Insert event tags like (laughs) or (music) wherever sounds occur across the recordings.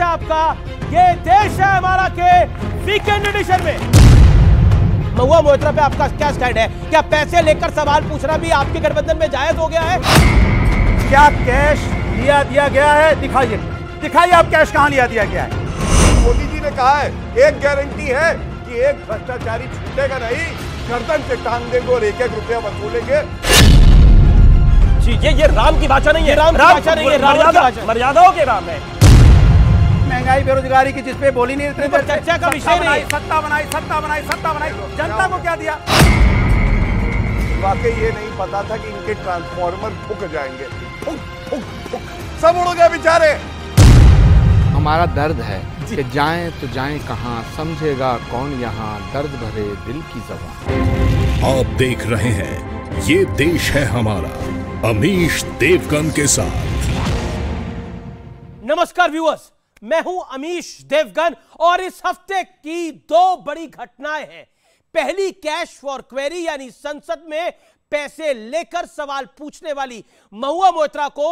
स्वागत है आपका ये देश है हमारा के वीकेंड एडिशन में महुआ मोहित्रा पे आपका क्या स्टैंड है क्या पैसे लेकर सवाल पूछना भी आपके गठबंधन में जायज हो गया है क्या कैश लिया दिया गया है दिखाइए दिखाइए आप कैश कहाँ लिया दिया गया है मोदी जी ने कहा है एक गारंटी है कि एक भ्रष्टाचारी छूटेगा नहीं गर्दन से टांग देंगे और एक एक रुपया वसूलेंगे जी ये ये राम की भाषा नहीं है राम राम की भाषा नहीं है मर्यादा मर्यादाओं के राम है महंगाई बेरोजगारी की जिसपे बोली नहीं इतने चर्चा का विषय नहीं सत्ता बनाई सत्ता बनाई सत्ता बनाई जनता को क्या दिया वाकई ये नहीं पता था कि इनके ट्रांसफॉर्मर फुक जाएंगे सब उड़ गए बेचारे हमारा दर्द है कि जाएं तो जाएं कहां समझेगा कौन यहां दर्द भरे दिल की जबान आप देख रहे हैं ये देश है हमारा अमीश देवगन के साथ नमस्कार व्यूअर्स मैं हूं अमीश देवगन और इस हफ्ते की दो बड़ी घटनाएं हैं पहली कैश फॉर क्वेरी यानी संसद में पैसे लेकर सवाल पूछने वाली महुआ मोहत्रा को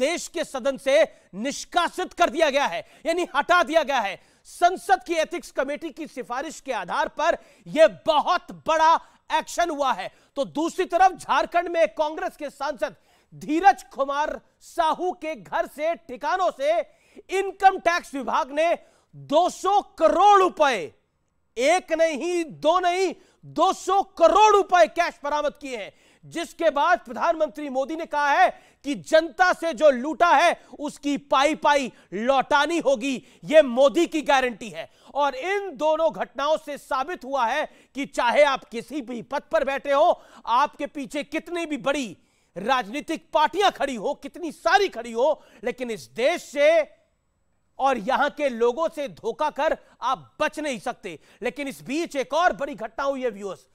देश के सदन से निष्कासित कर दिया गया है यानी हटा दिया गया है संसद की एथिक्स कमेटी की सिफारिश के आधार पर यह बहुत बड़ा एक्शन हुआ है तो दूसरी तरफ झारखंड में कांग्रेस के सांसद धीरज कुमार साहू के घर से ठिकानों से इनकम टैक्स विभाग ने 200 करोड़ रुपए एक नहीं दो नहीं 200 करोड़ रुपए कैश बरामद किए हैं जिसके बाद प्रधानमंत्री मोदी ने कहा है कि जनता से जो लूटा है उसकी पाई पाई लौटानी होगी यह मोदी की गारंटी है और इन दोनों घटनाओं से साबित हुआ है कि चाहे आप किसी भी पद पर बैठे हो आपके पीछे कितनी भी बड़ी राजनीतिक पार्टियां खड़ी हो कितनी सारी खड़ी हो लेकिन इस देश से और यहां के लोगों से धोखा कर आप बच नहीं सकते लेकिन इस बीच एक और बड़ी घटना हुई है व्यूअर्स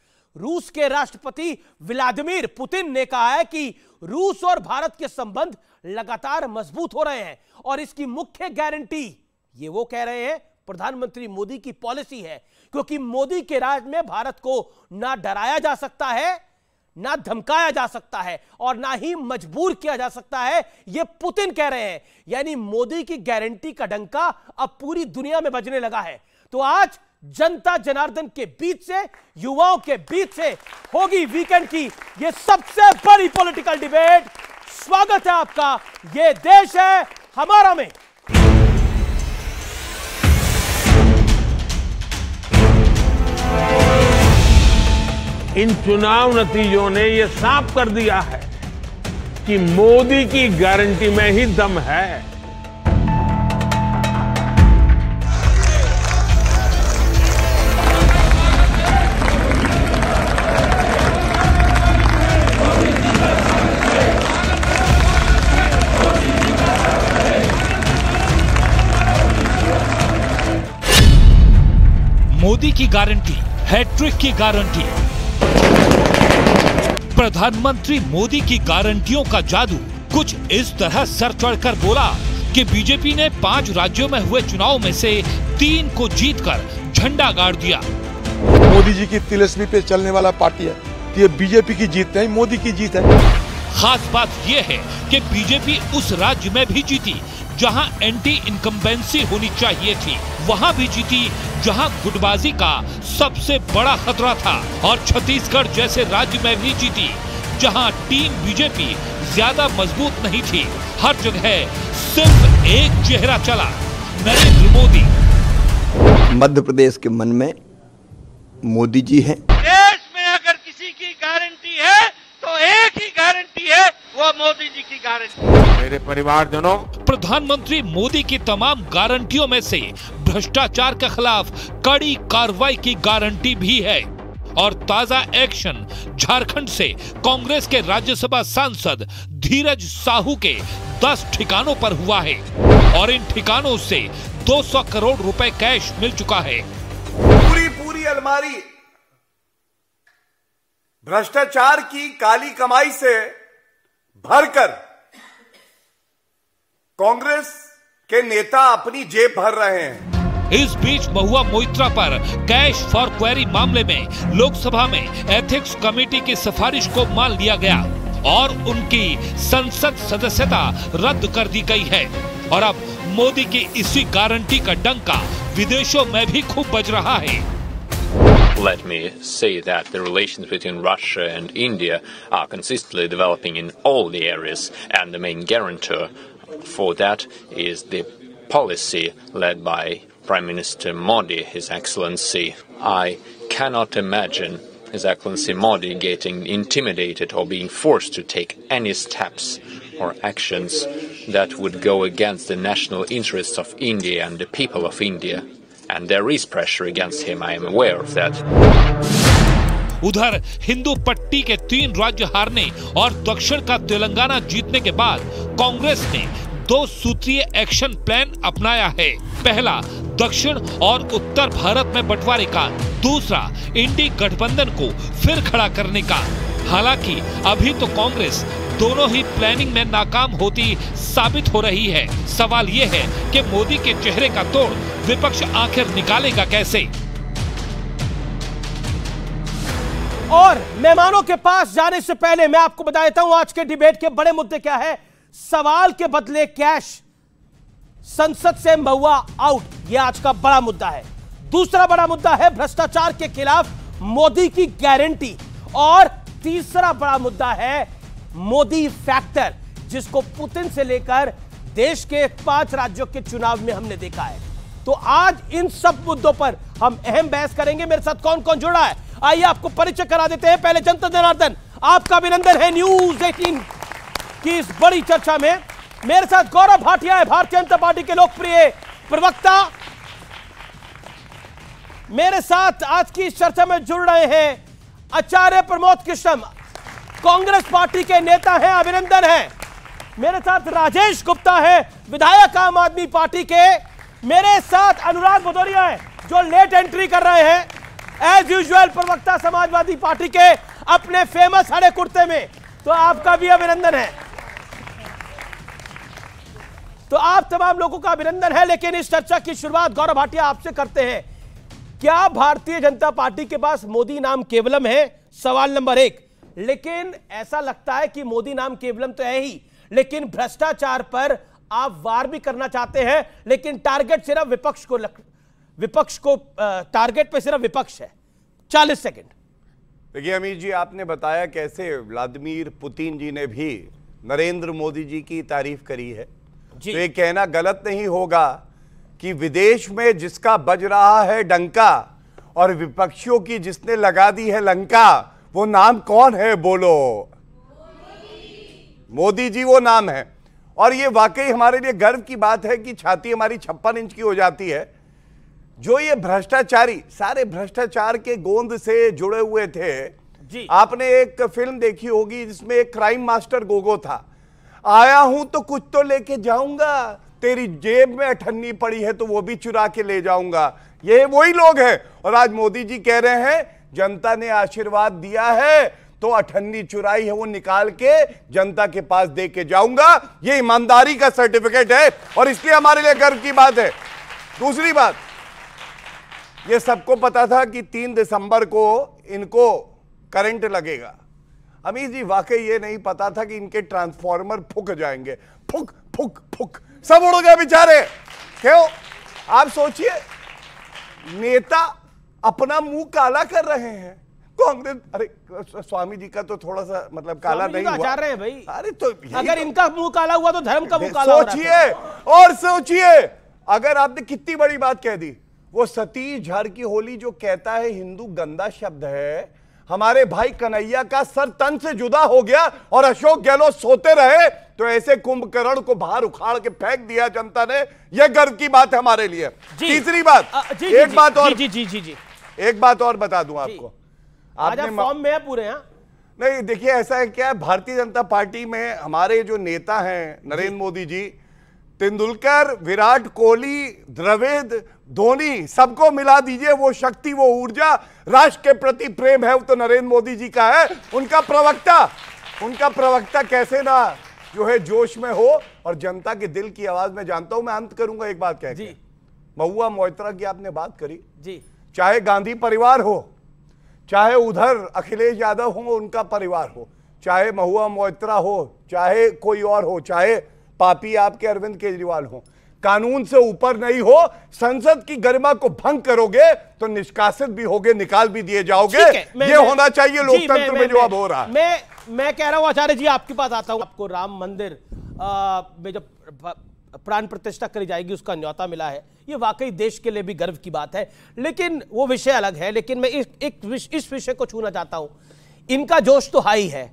रूस के राष्ट्रपति व्लादिमीर पुतिन ने कहा है कि रूस और भारत के संबंध लगातार मजबूत हो रहे हैं और इसकी मुख्य गारंटी ये वो कह रहे हैं प्रधानमंत्री मोदी की पॉलिसी है क्योंकि मोदी के राज में भारत को ना डराया जा सकता है ना धमकाया जा सकता है और ना ही मजबूर किया जा सकता है यह पुतिन कह रहे हैं यानी मोदी की गारंटी का डंका अब पूरी दुनिया में बजने लगा है तो आज जनता जनार्दन के बीच से युवाओं के बीच से होगी वीकेंड की यह सबसे बड़ी पॉलिटिकल डिबेट स्वागत है आपका यह देश है हमारा में इन चुनाव नतीजों ने यह साफ कर दिया है कि मोदी की गारंटी में ही दम है मोदी की गारंटी हैट्रिक की गारंटी प्रधानमंत्री मोदी की गारंटियों का जादू कुछ इस तरह सर चढ़कर बोला कि बीजेपी ने पांच राज्यों में हुए चुनाव में से तीन को जीतकर झंडा गाड़ दिया मोदी जी की तिलस्मी पे चलने वाला पार्टी है ये बीजेपी की जीत नहीं मोदी की जीत है खास बात यह है कि बीजेपी उस राज्य में भी जीती जहां एंटी इनकम्बेंसी होनी चाहिए थी वहां भी जीती जहां गुटबाजी का सबसे बड़ा खतरा था और छत्तीसगढ़ जैसे राज्य में भी जीती जहां टीम बीजेपी ज्यादा मजबूत नहीं थी हर जगह सिर्फ एक चेहरा चला नरेंद्र मोदी मध्य प्रदेश के मन में मोदी जी हैं वो मोदी जी की गारंटी मेरे परिवारजनों प्रधानमंत्री मोदी की तमाम गारंटियों में से भ्रष्टाचार के खिलाफ कड़ी कार्रवाई की गारंटी भी है और ताजा एक्शन झारखंड से कांग्रेस के राज्यसभा सांसद धीरज साहू के 10 ठिकानों पर हुआ है और इन ठिकानों से 200 करोड़ रुपए कैश मिल चुका है पूरी पूरी अलमारी भ्रष्टाचार की काली कमाई से भरकर कांग्रेस के नेता अपनी जेब भर रहे हैं इस बीच महुआ मोइत्रा पर कैश फॉर क्वेरी मामले में लोकसभा में एथिक्स कमेटी की सिफारिश को मान लिया गया और उनकी संसद सदस्यता रद्द कर दी गई है और अब मोदी की इसी गारंटी का डंका विदेशों में भी खूब बज रहा है Let me say that the relations between Russia and India are consistently developing in all the areas, and the main guarantor for that is the policy led by Prime Minister Modi, His Excellency. I cannot imagine His Excellency Modi getting intimidated or being forced to take any steps or actions that would go against the national interests of India and the people of India. and there is pressure against him. I am aware of that. उधर हिंदू पट्टी के तीन राज्य हारने और दक्षिण का तेलंगाना जीतने के बाद कांग्रेस ने दो सूत्रीय एक्शन प्लान अपनाया है पहला दक्षिण और उत्तर भारत में बंटवारे का दूसरा इंडी गठबंधन को फिर खड़ा करने का हालांकि अभी तो कांग्रेस दोनों ही प्लानिंग में नाकाम होती साबित हो रही है सवाल ये है कि मोदी के चेहरे का तोड़ विपक्ष आखिर निकालेगा कैसे और मेहमानों के पास जाने से पहले मैं आपको बता देता हूं आज के डिबेट के बड़े मुद्दे क्या है सवाल के बदले कैश संसद से महुआ आउट यह आज का बड़ा मुद्दा है दूसरा बड़ा मुद्दा है भ्रष्टाचार के खिलाफ मोदी की गारंटी और तीसरा बड़ा मुद्दा है मोदी फैक्टर जिसको पुतिन से लेकर देश के पांच राज्यों के चुनाव में हमने देखा है तो आज इन सब मुद्दों पर हम अहम बहस करेंगे मेरे साथ कौन कौन जुड़ा है आइए आपको परिचय करा देते हैं पहले जनता जनार्दन आपका अभिनंदन है न्यूज एटीन की इस बड़ी चर्चा में मेरे साथ गौरव भाटिया है भारतीय जनता पार्टी के लोकप्रिय प्रवक्ता मेरे साथ आज की इस चर्चा में जुड़ रहे हैं आचार्य प्रमोद कृष्णम कांग्रेस पार्टी के नेता हैं अभिनंदन हैं मेरे साथ राजेश गुप्ता है विधायक आम आदमी पार्टी के मेरे साथ अनुराग भदौरिया है जो लेट एंट्री कर रहे हैं एज यूजल प्रवक्ता समाजवादी पार्टी के अपने फेमस हरे कुर्ते में तो आपका भी अभिनंदन है तो आप तमाम लोगों का अभिनंदन है लेकिन इस चर्चा की शुरुआत गौरव भाटिया आपसे करते हैं क्या भारतीय जनता पार्टी के पास मोदी नाम केवलम है सवाल नंबर एक लेकिन ऐसा लगता है कि मोदी नाम केवलम तो है ही लेकिन भ्रष्टाचार पर आप वार भी करना चाहते हैं लेकिन टारगेट सिर्फ विपक्ष को लक, विपक्ष को टारगेट पर सिर्फ विपक्ष है चालीस सेकेंड देखिए अमीर जी आपने बताया कैसे व्लादिमीर पुतिन जी ने भी नरेंद्र मोदी जी की तारीफ करी है तो ये कहना गलत नहीं होगा कि विदेश में जिसका बज रहा है डंका और विपक्षियों की जिसने लगा दी है लंका वो नाम कौन है बोलो मोदी जी वो नाम है और ये वाकई हमारे लिए गर्व की बात है कि छाती हमारी छप्पन इंच की हो जाती है जो ये भ्रष्टाचारी सारे भ्रष्टाचार के गोंद से जुड़े हुए थे जी आपने एक फिल्म देखी होगी जिसमें एक क्राइम मास्टर गोगो था आया हूं तो कुछ तो लेके जाऊंगा तेरी जेब में अठन्नी पड़ी है तो वो भी चुरा के ले जाऊंगा ये वही लोग हैं और आज मोदी जी कह रहे हैं जनता ने आशीर्वाद दिया है तो अठन्नी चुराई है वो निकाल के जनता के पास दे के जाऊंगा ये ईमानदारी का सर्टिफिकेट है और इसलिए हमारे लिए गर्व की बात है दूसरी बात ये सबको पता था कि तीन दिसंबर को इनको करंट लगेगा अमित जी वाकई ये नहीं पता था कि इनके ट्रांसफॉर्मर फुक जाएंगे फुक फुक फुक सब उड़ गए बेचारे क्यों आप सोचिए नेता अपना मुंह काला कर रहे हैं कांग्रेस अरे स्वामी जी का तो थोड़ा सा मतलब काला नहीं तो हुआ रहे भाई अरे तो अगर तो- इनका मुंह काला हुआ तो धर्म का मुंह काला सोचिए और सोचिए अगर आपने कितनी बड़ी बात कह दी वो सतीश झर की होली जो कहता है हिंदू गंदा शब्द है हमारे भाई कन्हैया का सर तन से जुदा हो गया और अशोक गहलोत सोते रहे तो ऐसे कुंभकर्ण को बाहर उखाड़ के फेंक दिया जनता ने यह गर्व की बात है हमारे लिए तीसरी बात आ, जी, एक जी, बात जी, और जी जी जी जी एक बात और बता दूं आपको आपने फॉर्म में पूरे हैं हाँ? नहीं देखिए ऐसा है क्या भारतीय जनता पार्टी में हमारे जो नेता हैं नरेंद्र मोदी जी तेंदुलकर विराट कोहली द्रविड़ धोनी सबको मिला दीजिए वो शक्ति वो ऊर्जा राष्ट्र के प्रति प्रेम है वो तो नरेंद्र मोदी जी का है उनका प्रवक्ता उनका प्रवक्ता कैसे ना जो है जोश में हो और जनता के दिल की आवाज में जानता हूं मैं अंत करूंगा एक बात कह महुआ मोहित्रा की आपने बात करी जी चाहे गांधी परिवार हो चाहे उधर अखिलेश यादव हो उनका परिवार हो चाहे महुआ मोहित्रा हो चाहे कोई और हो चाहे पापी आपके अरविंद केजरीवाल हो कानून से ऊपर नहीं हो संसद की गरिमा को भंग करोगे तो निष्कासित भी होगे निकाल भी दिए जाओगे ये होना चाहिए लोकतंत्र में जो अब हो रहा मैं मैं कह रहा हूं आचार्य जी आपके पास आता हूं आपको राम मंदिर में जब प्राण प्रतिष्ठा करी जाएगी उसका न्योता मिला है ये वाकई देश के लिए भी गर्व की बात है लेकिन वो विषय अलग है लेकिन मैं एक इस विषय को छूना चाहता हूं इनका जोश तो हाई है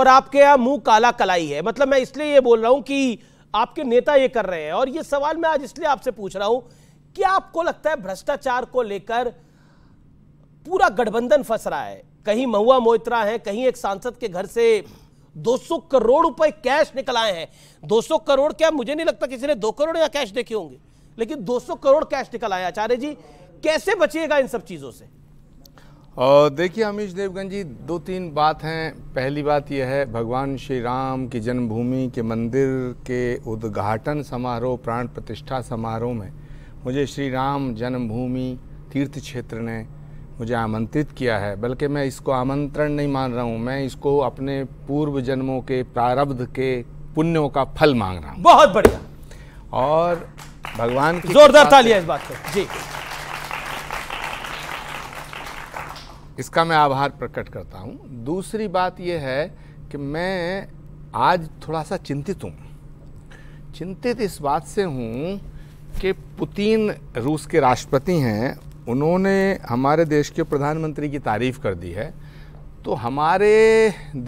और आपके यहाँ मुंह काला कलाई है मतलब मैं इसलिए ये बोल रहा हूँ कि आपके नेता ये कर रहे हैं और ये सवाल मैं आज इसलिए आपसे पूछ रहा हूं क्या आपको लगता है भ्रष्टाचार को लेकर पूरा गठबंधन फंस रहा है कहीं महुआ मोहित्रा है कहीं एक सांसद के घर से 200 करोड़ रुपए कैश निकल आए हैं 200 करोड़ क्या मुझे नहीं लगता किसी ने दो करोड़ या कैश देखे होंगे लेकिन 200 करोड़ कैश निकल आचार्य जी कैसे बचिएगा इन सब चीजों से और देखिए अमीश देवगन जी दो तीन बात हैं पहली बात यह है भगवान श्री राम की जन्मभूमि के मंदिर के उद्घाटन समारोह प्राण प्रतिष्ठा समारोह में मुझे श्री राम जन्मभूमि तीर्थ क्षेत्र ने मुझे आमंत्रित किया है बल्कि मैं इसको आमंत्रण नहीं मान रहा हूँ मैं इसको अपने पूर्व जन्मों के प्रारब्ध के पुण्यों का फल मांग रहा हूँ बहुत बढ़िया और भगवान की जोरदार तालियां इस बात को जी इसका मैं आभार प्रकट करता हूँ दूसरी बात यह है कि मैं आज थोड़ा सा चिंतित हूँ चिंतित इस बात से हूँ कि पुतिन रूस के राष्ट्रपति हैं उन्होंने हमारे देश के प्रधानमंत्री की तारीफ़ कर दी है तो हमारे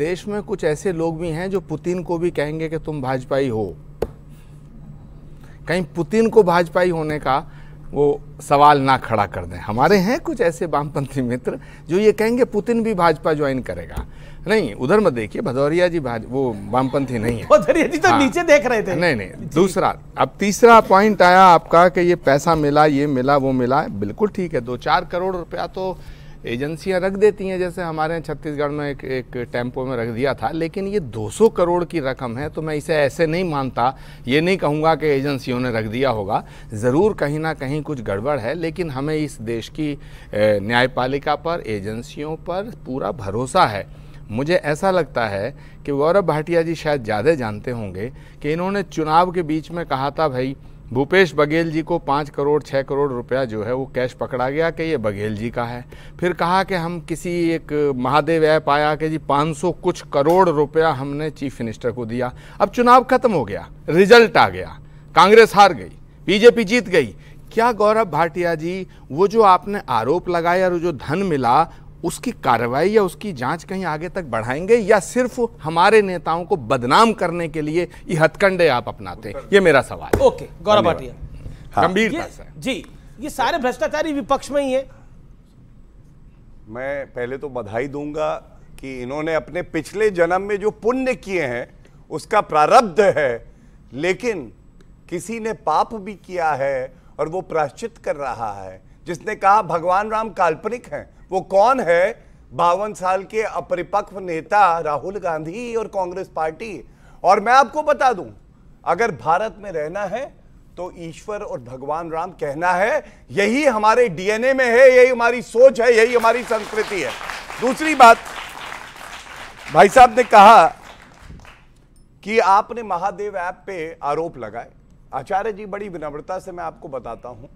देश में कुछ ऐसे लोग भी हैं जो पुतिन को भी कहेंगे कि तुम भाजपाई हो कहीं पुतिन को भाजपाई होने का वो सवाल ना खड़ा कर दें हमारे हैं कुछ ऐसे वामपंथी मित्र जो ये कहेंगे पुतिन भी भाजपा ज्वाइन करेगा नहीं उधर मत देखिए भदौरिया जी भाज वो वामपंथी नहीं है भदौरिया जी तो हाँ, नीचे देख रहे थे नहीं नहीं दूसरा अब तीसरा पॉइंट आया आपका कि ये पैसा मिला ये मिला वो मिला बिल्कुल ठीक है दो चार करोड़ रुपया तो एजेंसियां रख देती हैं जैसे हमारे यहाँ छत्तीसगढ़ में एक एक टेम्पो में रख दिया था लेकिन ये 200 करोड़ की रकम है तो मैं इसे ऐसे नहीं मानता ये नहीं कहूँगा कि एजेंसियों ने रख दिया होगा ज़रूर कहीं ना कहीं कुछ गड़बड़ है लेकिन हमें इस देश की न्यायपालिका पर एजेंसियों पर पूरा भरोसा है मुझे ऐसा लगता है कि गौरव भाटिया जी शायद ज़्यादा जानते होंगे कि इन्होंने चुनाव के बीच में कहा था भाई भूपेश बघेल जी को पाँच करोड़ छः करोड़ रुपया जो है वो कैश पकड़ा गया कि ये बघेल जी का है फिर कहा कि हम किसी एक महादेव ऐप आया कि जी पाँच सौ कुछ करोड़ रुपया हमने चीफ मिनिस्टर को दिया अब चुनाव खत्म हो गया रिजल्ट आ गया कांग्रेस हार गई बीजेपी जीत गई क्या गौरव भाटिया जी वो जो आपने आरोप लगाया और जो धन मिला उसकी कार्रवाई या उसकी जांच कहीं आगे तक बढ़ाएंगे या सिर्फ हमारे नेताओं को बदनाम करने के लिए ये हथकंडे आप अपनाते हैं ये मेरा सवाल ओके गौरव भाटिया हाँ। गंभीर जी ये सारे भ्रष्टाचारी विपक्ष में ही है मैं पहले तो बधाई दूंगा कि इन्होंने अपने पिछले जन्म में जो पुण्य किए हैं उसका प्रारब्ध है लेकिन किसी ने पाप भी किया है और वो प्राश्चित कर रहा है जिसने कहा भगवान राम काल्पनिक हैं वो कौन है बावन साल के अपरिपक्व नेता राहुल गांधी और कांग्रेस पार्टी और मैं आपको बता दूं अगर भारत में रहना है तो ईश्वर और भगवान राम कहना है यही हमारे डीएनए में है यही हमारी सोच है यही हमारी संस्कृति है दूसरी बात भाई साहब ने कहा कि आपने महादेव ऐप पे आरोप लगाए आचार्य जी बड़ी विनम्रता से मैं आपको बताता हूं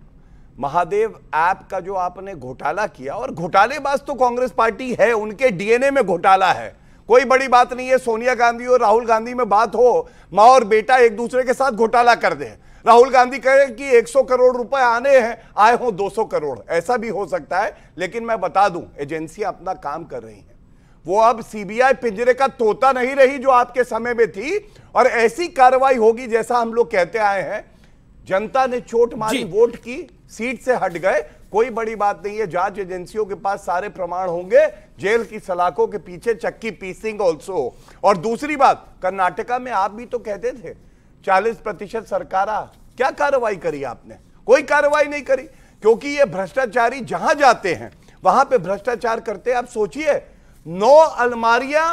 महादेव ऐप का जो आपने घोटाला किया और घोटालेबाज तो कांग्रेस पार्टी है उनके डीएनए में घोटाला है कोई बड़ी बात नहीं है सोनिया गांधी और राहुल गांधी में बात हो माँ और बेटा एक दूसरे के साथ घोटाला कर दे राहुल गांधी कहे कि 100 करोड़ रुपए आने हैं आए हो 200 करोड़ ऐसा भी हो सकता है लेकिन मैं बता दूं एजेंसियां अपना काम कर रही हैं वो अब सीबीआई पिंजरे का तोता नहीं रही जो आपके समय में थी और ऐसी कार्रवाई होगी जैसा हम लोग कहते आए हैं जनता ने चोट मारी वोट की सीट से हट गए कोई बड़ी बात नहीं है जांच एजेंसियों के पास सारे प्रमाण होंगे जेल की सलाखों के पीछे चक्की पीसिंग ऑल्सो और दूसरी बात कर्नाटका में आप भी तो कहते थे चालीस प्रतिशत सरकार क्या कार्रवाई करी आपने कोई कार्रवाई नहीं करी क्योंकि ये भ्रष्टाचारी जहां जाते हैं वहां पे भ्रष्टाचार करते आप सोचिए नौ अलमारियां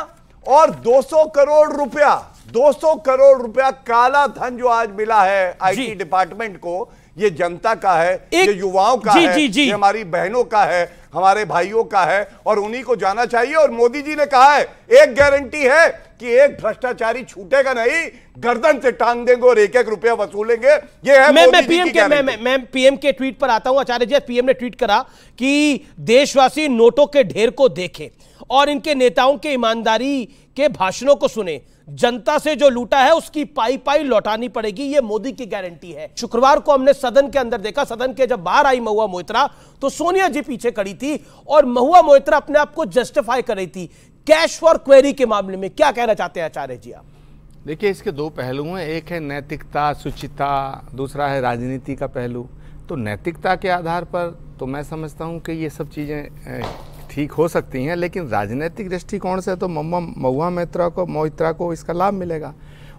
और 200 करोड़ रुपया 200 करोड़ रुपया काला धन जो आज मिला है आईटी डिपार्टमेंट को ये जनता का है एक, ये युवाओं का जी, है जी, जी. ये हमारी बहनों का है हमारे भाइयों का है और उन्हीं को जाना चाहिए और मोदी जी ने कहा है एक गारंटी है कि एक भ्रष्टाचारी छूटेगा नहीं गर्दन से टांग देंगे और एक एक रुपया वसूलेंगे ये है मैं मैं पीएम के मैं मैं पीएम के ट्वीट पर आता हूं आचार्य जी पीएम ने ट्वीट करा कि देशवासी नोटों के ढेर को देखें और इनके नेताओं के ईमानदारी के भाषणों को सुने जनता से जो लूटा है उसकी पाई पाई लौटानी पड़ेगी ये मोदी की गारंटी है शुक्रवार को हमने सदन के अंदर देखा सदन के जब बाहर आई महुआ मोहित्रा तो सोनिया जी पीछे खड़ी थी और महुआ मोहित्रा अपने आप को जस्टिफाई कर रही थी कैश फॉर क्वेरी के मामले में क्या कहना चाहते हैं आचार्य जी आप देखिए इसके दो पहलू हैं एक है नैतिकता सुचिता दूसरा है राजनीति का पहलू तो नैतिकता के आधार पर तो मैं समझता हूँ कि ये सब चीज़ें ठीक हो सकती हैं लेकिन राजनीतिक दृष्टिकोण से तो मम्मा महुआ मित्रा को मोहित्रा को इसका लाभ मिलेगा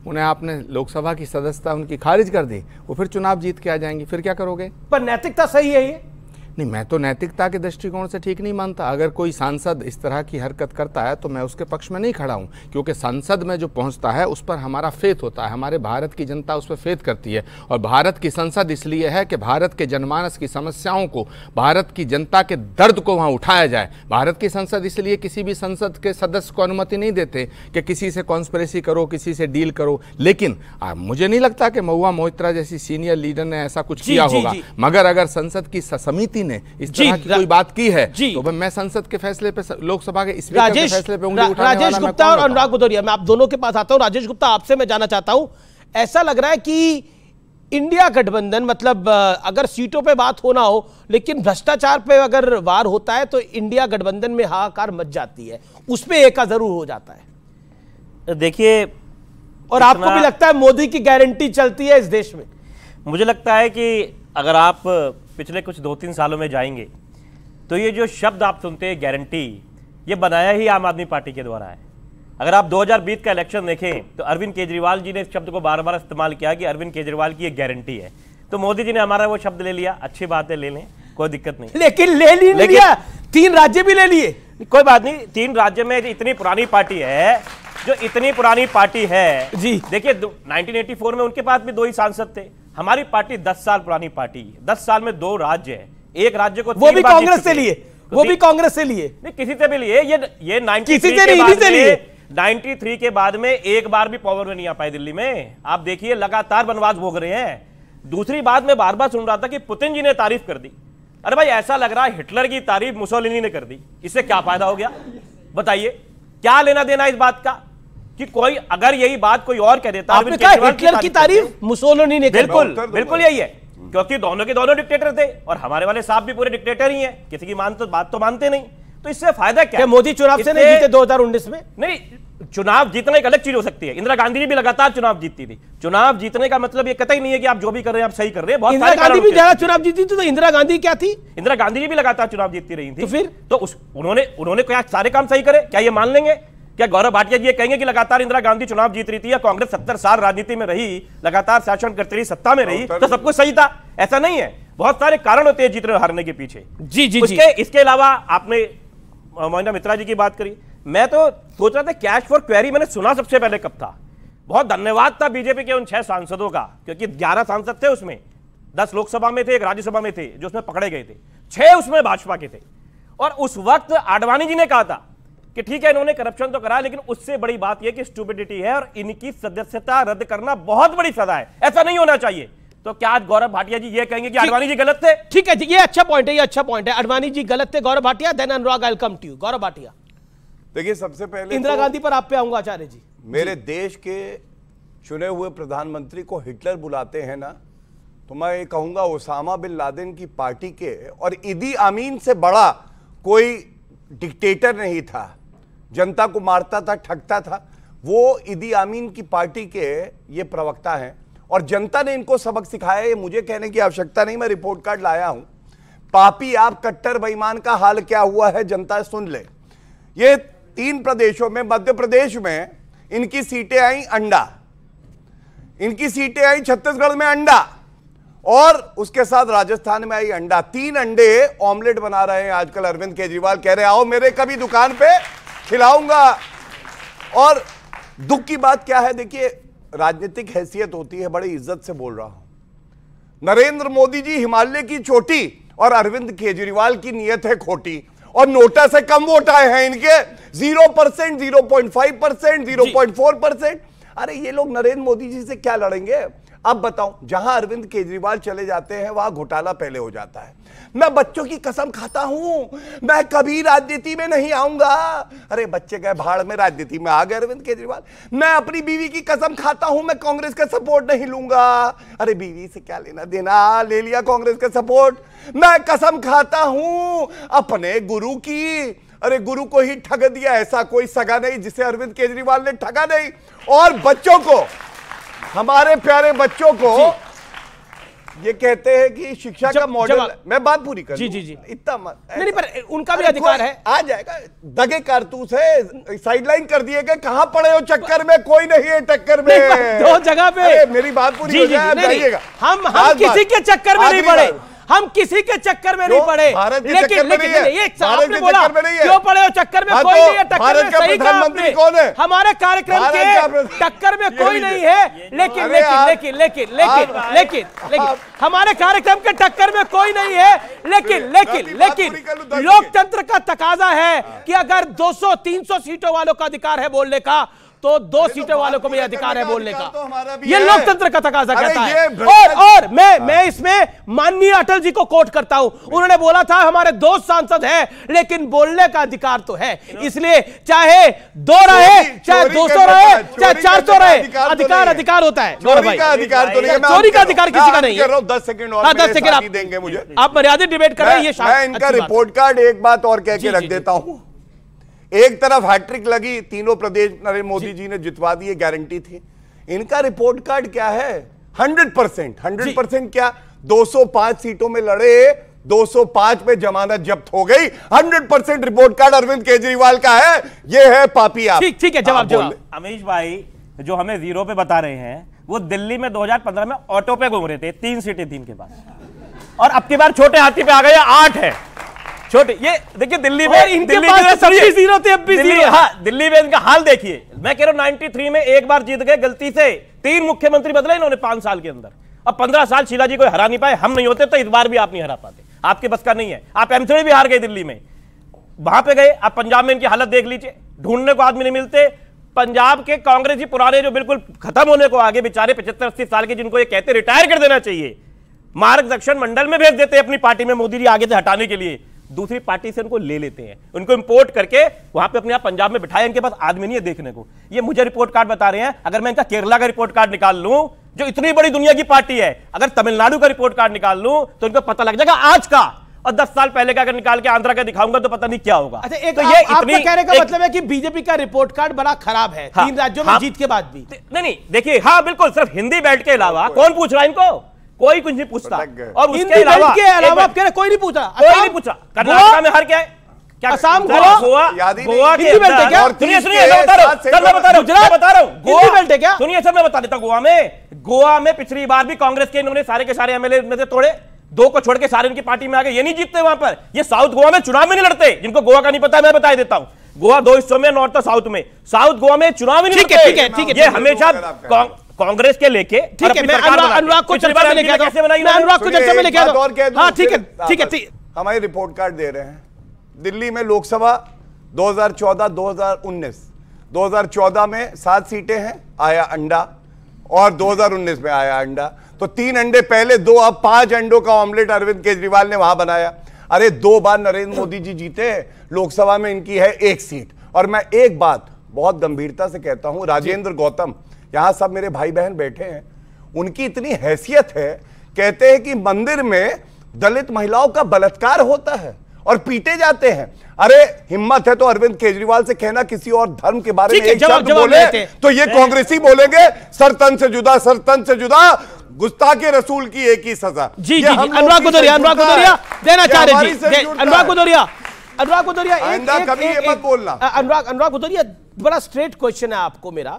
उन्हें आपने लोकसभा की सदस्यता उनकी खारिज कर दी वो फिर चुनाव जीत के आ जाएंगी फिर क्या करोगे पर नैतिकता सही है ये नहीं मैं तो नैतिकता के दृष्टिकोण से ठीक नहीं मानता अगर कोई सांसद इस तरह की हरकत करता है तो मैं उसके पक्ष में नहीं खड़ा हूँ क्योंकि संसद में जो पहुँचता है उस पर हमारा फेत होता है हमारे भारत की जनता उस पर फेत करती है और भारत की संसद इसलिए है कि भारत के जनमानस की समस्याओं को भारत की जनता के दर्द को वहाँ उठाया जाए भारत की संसद इसलिए किसी भी संसद के सदस्य को अनुमति नहीं देते कि किसी से कॉन्स्परेसी करो किसी से डील करो लेकिन मुझे नहीं लगता कि महुआ मोहित्रा जैसी सीनियर लीडर ने ऐसा कुछ किया होगा मगर अगर संसद की समिति ने इस तरह की कोई बात की है तो मैं संसद के फैसले पे लोकसभा के इस के फैसले पे उंगली राजेश गुप्ता और अनुराग भदौरिया मैं आप दोनों के पास आता हूँ राजेश गुप्ता आपसे मैं जाना चाहता हूँ ऐसा लग रहा है कि इंडिया गठबंधन मतलब अगर सीटों पे बात होना हो लेकिन भ्रष्टाचार पे अगर वार होता है तो इंडिया गठबंधन में हाहाकार मच जाती है उस पर एका जरूर हो जाता है देखिए और आपको भी लगता है मोदी की गारंटी चलती है इस देश में मुझे लगता है कि अगर आप पिछले कुछ दो तीन सालों में जाएंगे तो ये जो शब्द आप सुनते हैं गारंटी ये बनाया ही आम आदमी पार्टी के द्वारा है अगर आप 2020 का इलेक्शन देखें तो अरविंद केजरीवाल जी ने इस शब्द को बार बार इस्तेमाल किया कि अरविंद केजरीवाल की ये गारंटी है तो मोदी जी ने हमारा वो शब्द ले लिया अच्छी बात है ले लें कोई दिक्कत नहीं लेकिन ले ली लेकिन, लिया तीन राज्य भी ले लिए कोई बात नहीं तीन राज्य में इतनी पुरानी पार्टी है जो इतनी पुरानी पार्टी है जी देखिए 1984 में उनके पास भी दो ही सांसद थे हमारी पार्टी दस साल पुरानी पार्टी है दस साल में दो राज्य है एक राज्य को वो भी कांग्रेस से लिए तो वो भी कांग्रेस से लिए नहीं किसी से भी लिए ये ये किसी से नहीं से लिए 93 के बाद में एक बार भी पावर में नहीं आ पाए दिल्ली में आप देखिए लगातार बनवास भोग रहे हैं दूसरी बात मैं बार बार सुन रहा था कि पुतिन जी ने तारीफ कर दी अरे भाई ऐसा लग रहा है हिटलर की तारीफ मुसोलिनी ने कर दी इससे क्या फायदा हो गया बताइए क्या लेना देना इस बात का कि कोई अगर यही बात कोई और कह देता आपने कहा हिटलर की तारीफ मुसोलिनी ने बिल्कुल बिल्कुल यही है क्योंकि दोनों के दोनों डिक्टेटर थे और हमारे वाले साहब भी पूरे डिक्टेटर ही हैं किसी की मान तो बात तो मानते नहीं तो इससे फायदा क्या, क्या मोदी चुनाव से नहीं जीते 2019 में नहीं चुनाव जीतना एक अलग चीज हो सकती है इंदिरा गांधी जी भी लगातार चुनाव जीतती थी चुनाव जीतने का मतलब ये कतई नहीं है कि आप जो भी कर रहे हैं आप सही कर रहे हैं इंदिरा गांधी भी ज्यादा चुनाव जीती थी तो इंदिरा गांधी क्या थी इंदिरा गांधी जी भी लगातार चुनाव जीतती रही थी तो फिर तो उस उन्होंने उन्होंने क्या सारे काम सही करे क्या ये मान लेंगे क्या गौरव भाटिया जी ये कहेंगे कि लगातार इंदिरा गांधी चुनाव जीत रही थी या कांग्रेस सत्तर साल राजनीति में रही लगातार शासन करती रही सत्ता में रही तो सब कुछ सही था ऐसा नहीं है बहुत सारे कारण होते हैं जीत हारने के पीछे जी जी उसके जी। इसके अलावा आपने मोहिंदा मित्रा जी की बात करी मैं तो सोच रहा था कैश फॉर क्वेरी मैंने सुना सबसे पहले कब था बहुत धन्यवाद था बीजेपी के उन छह सांसदों का क्योंकि ग्यारह सांसद थे उसमें दस लोकसभा में थे एक राज्यसभा में थे जो उसमें पकड़े गए थे छह उसमें भाजपा के थे और उस वक्त आडवाणी जी ने कहा था कि ठीक है इन्होंने करप्शन तो करा लेकिन उससे बड़ी बात यह कि स्टूबिडिटी है और इनकी सदस्यता रद्द करना बहुत बड़ी सजा है ऐसा नहीं होना चाहिए तो क्या आज गौरव भाटिया जी ये कहेंगे कि अडवाणी जी गलत थे ठीक है जी ये अच्छा पॉइंट है ये अच्छा पॉइंट है अडवाणी जी गलत थे Gaurav Bhatia then Anurag welcome to you Gaurav Bhatia देखिए सबसे पहले इंदिरा तो गांधी पर आप पे आऊंगा आचार्य जी मेरे जी। देश के चुने हुए प्रधानमंत्री को हिटलर बुलाते हैं ना तो मैं ये कहूंगा ओसामा बिन लादेन की पार्टी के और इदी आमीन से बड़ा कोई डिक्टेटर नहीं था जनता को मारता था ठगता था वो इदी आमीन की पार्टी के ये प्रवक्ता हैं और जनता ने इनको सबक सिखाया ये मुझे कहने की आवश्यकता नहीं मैं रिपोर्ट कार्ड लाया हूं पापी आप कट्टर बेईमान का हाल क्या हुआ है जनता सुन ले ये तीन प्रदेशों में मध्य प्रदेश में इनकी सीटें आई अंडा इनकी सीटें आई छत्तीसगढ़ में अंडा और उसके साथ राजस्थान में आई अंडा तीन अंडे ऑमलेट बना रहे हैं आजकल अरविंद केजरीवाल कह रहे आओ मेरे कभी दुकान पे खिलाऊंगा और दुख की बात क्या है देखिए राजनीतिक हैसियत होती है बड़ी इज्जत से बोल रहा हूं नरेंद्र मोदी जी हिमालय की चोटी और अरविंद केजरीवाल की नीयत है खोटी और नोटा से कम वोट आए हैं इनके zero percent zero point five percent zero point four percent अरे ये लोग नरेंद्र मोदी जी से क्या लड़ेंगे अब बताऊं जहां अरविंद केजरीवाल चले जाते हैं वहां घोटाला पहले हो जाता है मैं बच्चों की कसम खाता हूं मैं कभी राजनीति में नहीं आऊंगा अरे बच्चे गए भाड़ में राजनीति में आ गए अरविंद केजरीवाल मैं अपनी बीवी की कसम खाता हूं मैं कांग्रेस का सपोर्ट नहीं लूंगा अरे बीवी से क्या लेना देना ले लिया कांग्रेस का सपोर्ट मैं कसम खाता हूं अपने गुरु की अरे गुरु को ही ठग दिया ऐसा कोई सगा नहीं जिसे अरविंद केजरीवाल ने ठगा नहीं और बच्चों को हमारे प्यारे बच्चों को ये कहते हैं कि शिक्षा का मॉडल मैं बात पूरी कर जी जी जी इतना मत नहीं पर उनका भी अधिकार है आ जाएगा दगे कारतूस है साइडलाइन कर दिए गए कहाँ पड़े हो चक्कर में कोई नहीं है टक्कर में दो जगह पे मेरी बात पूरी हो जाए हम हम किसी के चक्कर में नहीं पड़े हम किसी के चक्कर में नहीं पड़े लेकिन लेकिन आपने बोला क्यों पड़े हो चक्कर में हाँ कोई तो नहीं है टक्कर में सही कहा हमारे कार्यक्रम के टक्कर में कोई नहीं है लेकिन लेकिन लेकिन लेकिन लेकिन लेकिन लेकिन हमारे कार्यक्रम के टक्कर में कोई नहीं है लेकिन लेकिन लेकिन लोकतंत्र का तकाजा है कि अगर 200 300 सीटों वालों का अधिकार है बोलने का तो दो तो सीटों वालों को भी अधिकार है बोलने का तो ये लोकतंत्र का तकाजा कहता है और और मैं मैं हाँ। इसमें माननीय अटल जी को कोट करता हूं उन्होंने बोला था हमारे दो सांसद हैं लेकिन बोलने का अधिकार तो है इसलिए चाहे दो रहे चाहे दो सौ रहे चाहे चार सौ रहे अधिकार तो अधिकार होता है चोरी का अधिकार किसी का नहीं दस सेकंड हाँ, दस सेकंड आप देंगे मुझे आप मर्यादित डिबेट कर रहे हैं इनका रिपोर्ट कार्ड एक बात और कह के रख देता हूँ एक तरफ हैट्रिक लगी तीनों प्रदेश नरेंद्र मोदी जी, जी ने जितवा दिए गारंटी थी इनका रिपोर्ट कार्ड क्या है हंड्रेड परसेंट हंड्रेड परसेंट क्या 205 सीटों में लड़े 205 में जमानत जब्त हो गई 100 percent report card Arvind Kejriwal का है ये है पापी आप ठीक ठीक है जवाब जवाब अमीश भाई जो हमें जीरो पे बता रहे हैं वो दिल्ली में पंद्रह में ऑटो पे घूम रहे थे तीन सीटें तीन के पास और अब की बार छोटे हाथी पे आ गए आठ है छोटे ये देखिए दिल्ली में इनके दिल्ली पास सभी जीरो थे अब भी दिल्ली हाँ दिल्ली में इनका हाल देखिए मैं कह रहा हूं नाइनटी में एक बार जीत गए गलती से तीन मुख्यमंत्री बदले इन्होंने पांच साल के अंदर अब पंद्रह साल शीला जी को हरा नहीं पाए हम नहीं होते तो इस बार भी आप नहीं हरा पाते आपके बस का नहीं है आप एमसीडी भी हार गए दिल्ली में वहां पे गए आप पंजाब में इनकी हालत देख लीजिए ढूंढने को आदमी नहीं मिलते पंजाब के कांग्रेस ही पुराने जो बिल्कुल खत्म होने को आगे बेचारे पचहत्तर अस्सी साल के जिनको ये कहते रिटायर कर देना चाहिए मार्ग दक्षिण मंडल में भेज देते अपनी पार्टी में मोदी जी आगे से हटाने के लिए दूसरी पार्टी से उनको ले लेते हैं उनको इंपोर्ट करके वहां पे अपने आप पंजाब में बिठाए इनके पास आदमी नहीं है देखने को ये मुझे रिपोर्ट कार्ड बता रहे हैं अगर मैं इनका केरला का रिपोर्ट कार्ड निकाल लूं जो इतनी बड़ी दुनिया की पार्टी है अगर तमिलनाडु का रिपोर्ट कार्ड निकाल लूं तो इनको पता लग जाएगा आज का और दस साल पहले का अगर निकाल के आंध्रा का दिखाऊंगा तो पता नहीं क्या होगा अच्छा एक तो ये आप, इतनी, आपका कहने का एक, मतलब है कि बीजेपी का रिपोर्ट कार्ड बड़ा खराब है हाँ, तीन राज्यों में हाँ। जीत के बाद भी नहीं नहीं देखिए हाँ बिल्कुल सिर्फ हिंदी बेल्ट के अलावा कौन पूछ रहा है इनको कोई कुछ नहीं पूछता और उसके अलावा के अलावा आप कह रहे कोई नहीं पूछा कोई नहीं पूछा कर्नाटक में हर क्या है असम गोवा गोवा के सुनिए सुनिए मैं बता रहा हूं बता रहा हूं बता रहा हूं गोवा बेल्ट है क्या सुनिए सर मैं बता देता गोवा में गोवा में पिछली बार भी कांग्रेस के इन्होंने सारे के सारे एमएलए में से तोड़े दो को छोड़ के सारे पार्टी में आ गए ये नहीं जीतते वहां पर ये साउथ गोवा में चुनाव में नहीं लड़ते जिनको गोवा का नहीं पता मैं बता देता हूं गोवा दो हिस्सों में नॉर्थ और साउथ में साउथ गोवा में चुनाव ही नहीं ठीक है ठीक है ये हमेशा कांग्रेस के लेके ठीक है मैं अनुराग को तो चर्चा में लेके अनुराग को चर्चा में लेके हाँ ठीक है ठीक है हाँ, हमारी रिपोर्ट कार्ड दे रहे हैं दिल्ली में लोकसभा 2014 2019 2014 में सात सीटें हैं आया अंडा और 2019 में आया अंडा तो तीन अंडे पहले दो अब पांच अंडों का ऑमलेट अरविंद केजरीवाल ने वहां बनाया अरे दो बार नरेंद्र मोदी जी जीते लोकसभा में इनकी है एक सीट और मैं एक बात बहुत गंभीरता से कहता हूं राजेंद्र गौतम यहाँ सब मेरे भाई बहन बैठे हैं उनकी इतनी हैसियत है कहते हैं कि मंदिर में दलित महिलाओं का बलात्कार होता है और पीटे जाते हैं अरे हिम्मत है तो अरविंद केजरीवाल से कहना किसी और धर्म के बारे में एक जब बोले तो ये कांग्रेसी बोलेंगे सरतन से जुदा सरतन से जुदा गुस्ता के रसूल की एक ही सजा जी जी अनुराग कुदरिया अनुराग कुदरिया देना चाह रहे अनुराग कुदरिया अनुराग कुदरिया बोलना अनुराग अनुराग कुदरिया बड़ा स्ट्रेट क्वेश्चन है आपको मेरा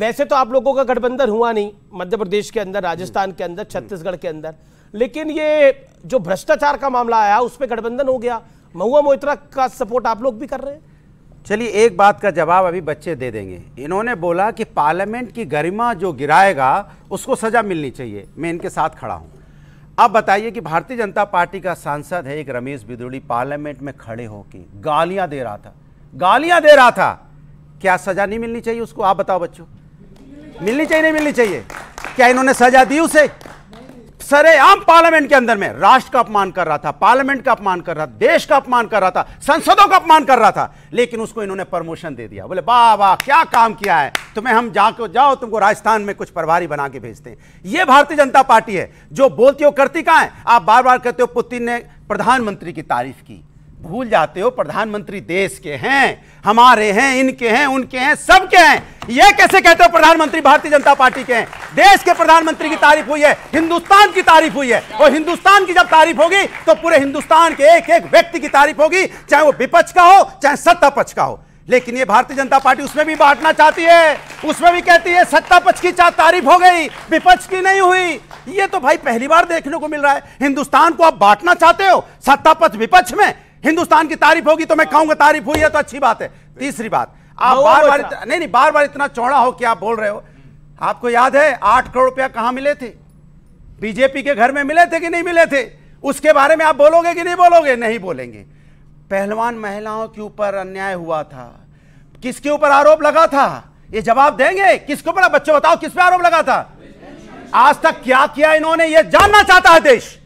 वैसे तो आप लोगों का गठबंधन हुआ नहीं मध्य प्रदेश के अंदर राजस्थान के अंदर छत्तीसगढ़ के अंदर लेकिन ये जो भ्रष्टाचार का मामला आया उस पर गठबंधन हो गया महुआ मोहित्रा का सपोर्ट आप लोग भी कर रहे हैं चलिए एक बात का जवाब अभी बच्चे दे देंगे इन्होंने बोला कि पार्लियामेंट की गरिमा जो गिराएगा उसको सजा मिलनी चाहिए मैं इनके साथ खड़ा हूँ अब बताइए कि भारतीय जनता पार्टी का सांसद है एक रमेश बिदुड़ी पार्लियामेंट में खड़े होकर गालियां दे रहा था गालियां दे रहा था क्या सजा नहीं मिलनी चाहिए उसको आप बताओ बच्चों मिलनी चाहिए नहीं मिलनी चाहिए क्या इन्होंने सजा दी उसे आम पार्लियामेंट के अंदर में राष्ट्र का अपमान कर रहा था पार्लियामेंट का अपमान कर रहा था देश का अपमान कर रहा था संसदों का अपमान कर रहा था लेकिन उसको इन्होंने प्रमोशन दे दिया बोले वाह वाह क्या काम किया है तुम्हें हम जाकर जाओ तुमको राजस्थान में कुछ प्रभारी बना के भेजते हैं यह भारतीय जनता पार्टी है जो बोलती हो करती कहा है आप बार बार कहते हो पुतिन ने प्रधानमंत्री की तारीफ की भूल जाते हो प्रधानमंत्री देश के हैं हमारे हैं इनके हैं उनके हैं सबके हैं यह कैसे कहते हो प्रधानमंत्री भारतीय जनता पार्टी के हैं देश के प्रधानमंत्री की तारीफ हुई है हिंदुस्तान की तारीफ हुई है और हिंदुस्तान की जब तारीफ होगी तो पूरे हिंदुस्तान के एक एक व्यक्ति की तारीफ होगी चाहे वो विपक्ष का हो चाहे सत्ता पक्ष का हो लेकिन ये भारतीय जनता पार्टी उसमें भी बांटना चाहती है उसमें भी कहती है सत्ता पक्ष की तारीफ हो गई विपक्ष की नहीं हुई ये तो भाई पहली बार देखने को मिल रहा है हिंदुस्तान को आप बांटना चाहते हो सत्ता पक्ष विपक्ष में हिंदुस्तान की तारीफ होगी तो मैं कहूंगा तारीफ हुई है तो अच्छी बात है तीसरी बात आप बार बार नहीं नहीं बार बार इतना चौड़ा हो कि आप बोल रहे हो आपको याद है आठ करोड़ रुपया कहां मिले थे बीजेपी के घर में मिले थे कि नहीं मिले थे उसके बारे में आप बोलोगे कि नहीं बोलोगे नहीं बोलेंगे पहलवान महिलाओं के ऊपर अन्याय हुआ था किसके ऊपर आरोप लगा था ये जवाब देंगे किसके ऊपर बच्चों बताओ किस पे आरोप लगा था आज तक क्या किया इन्होंने ये जानना चाहता है देश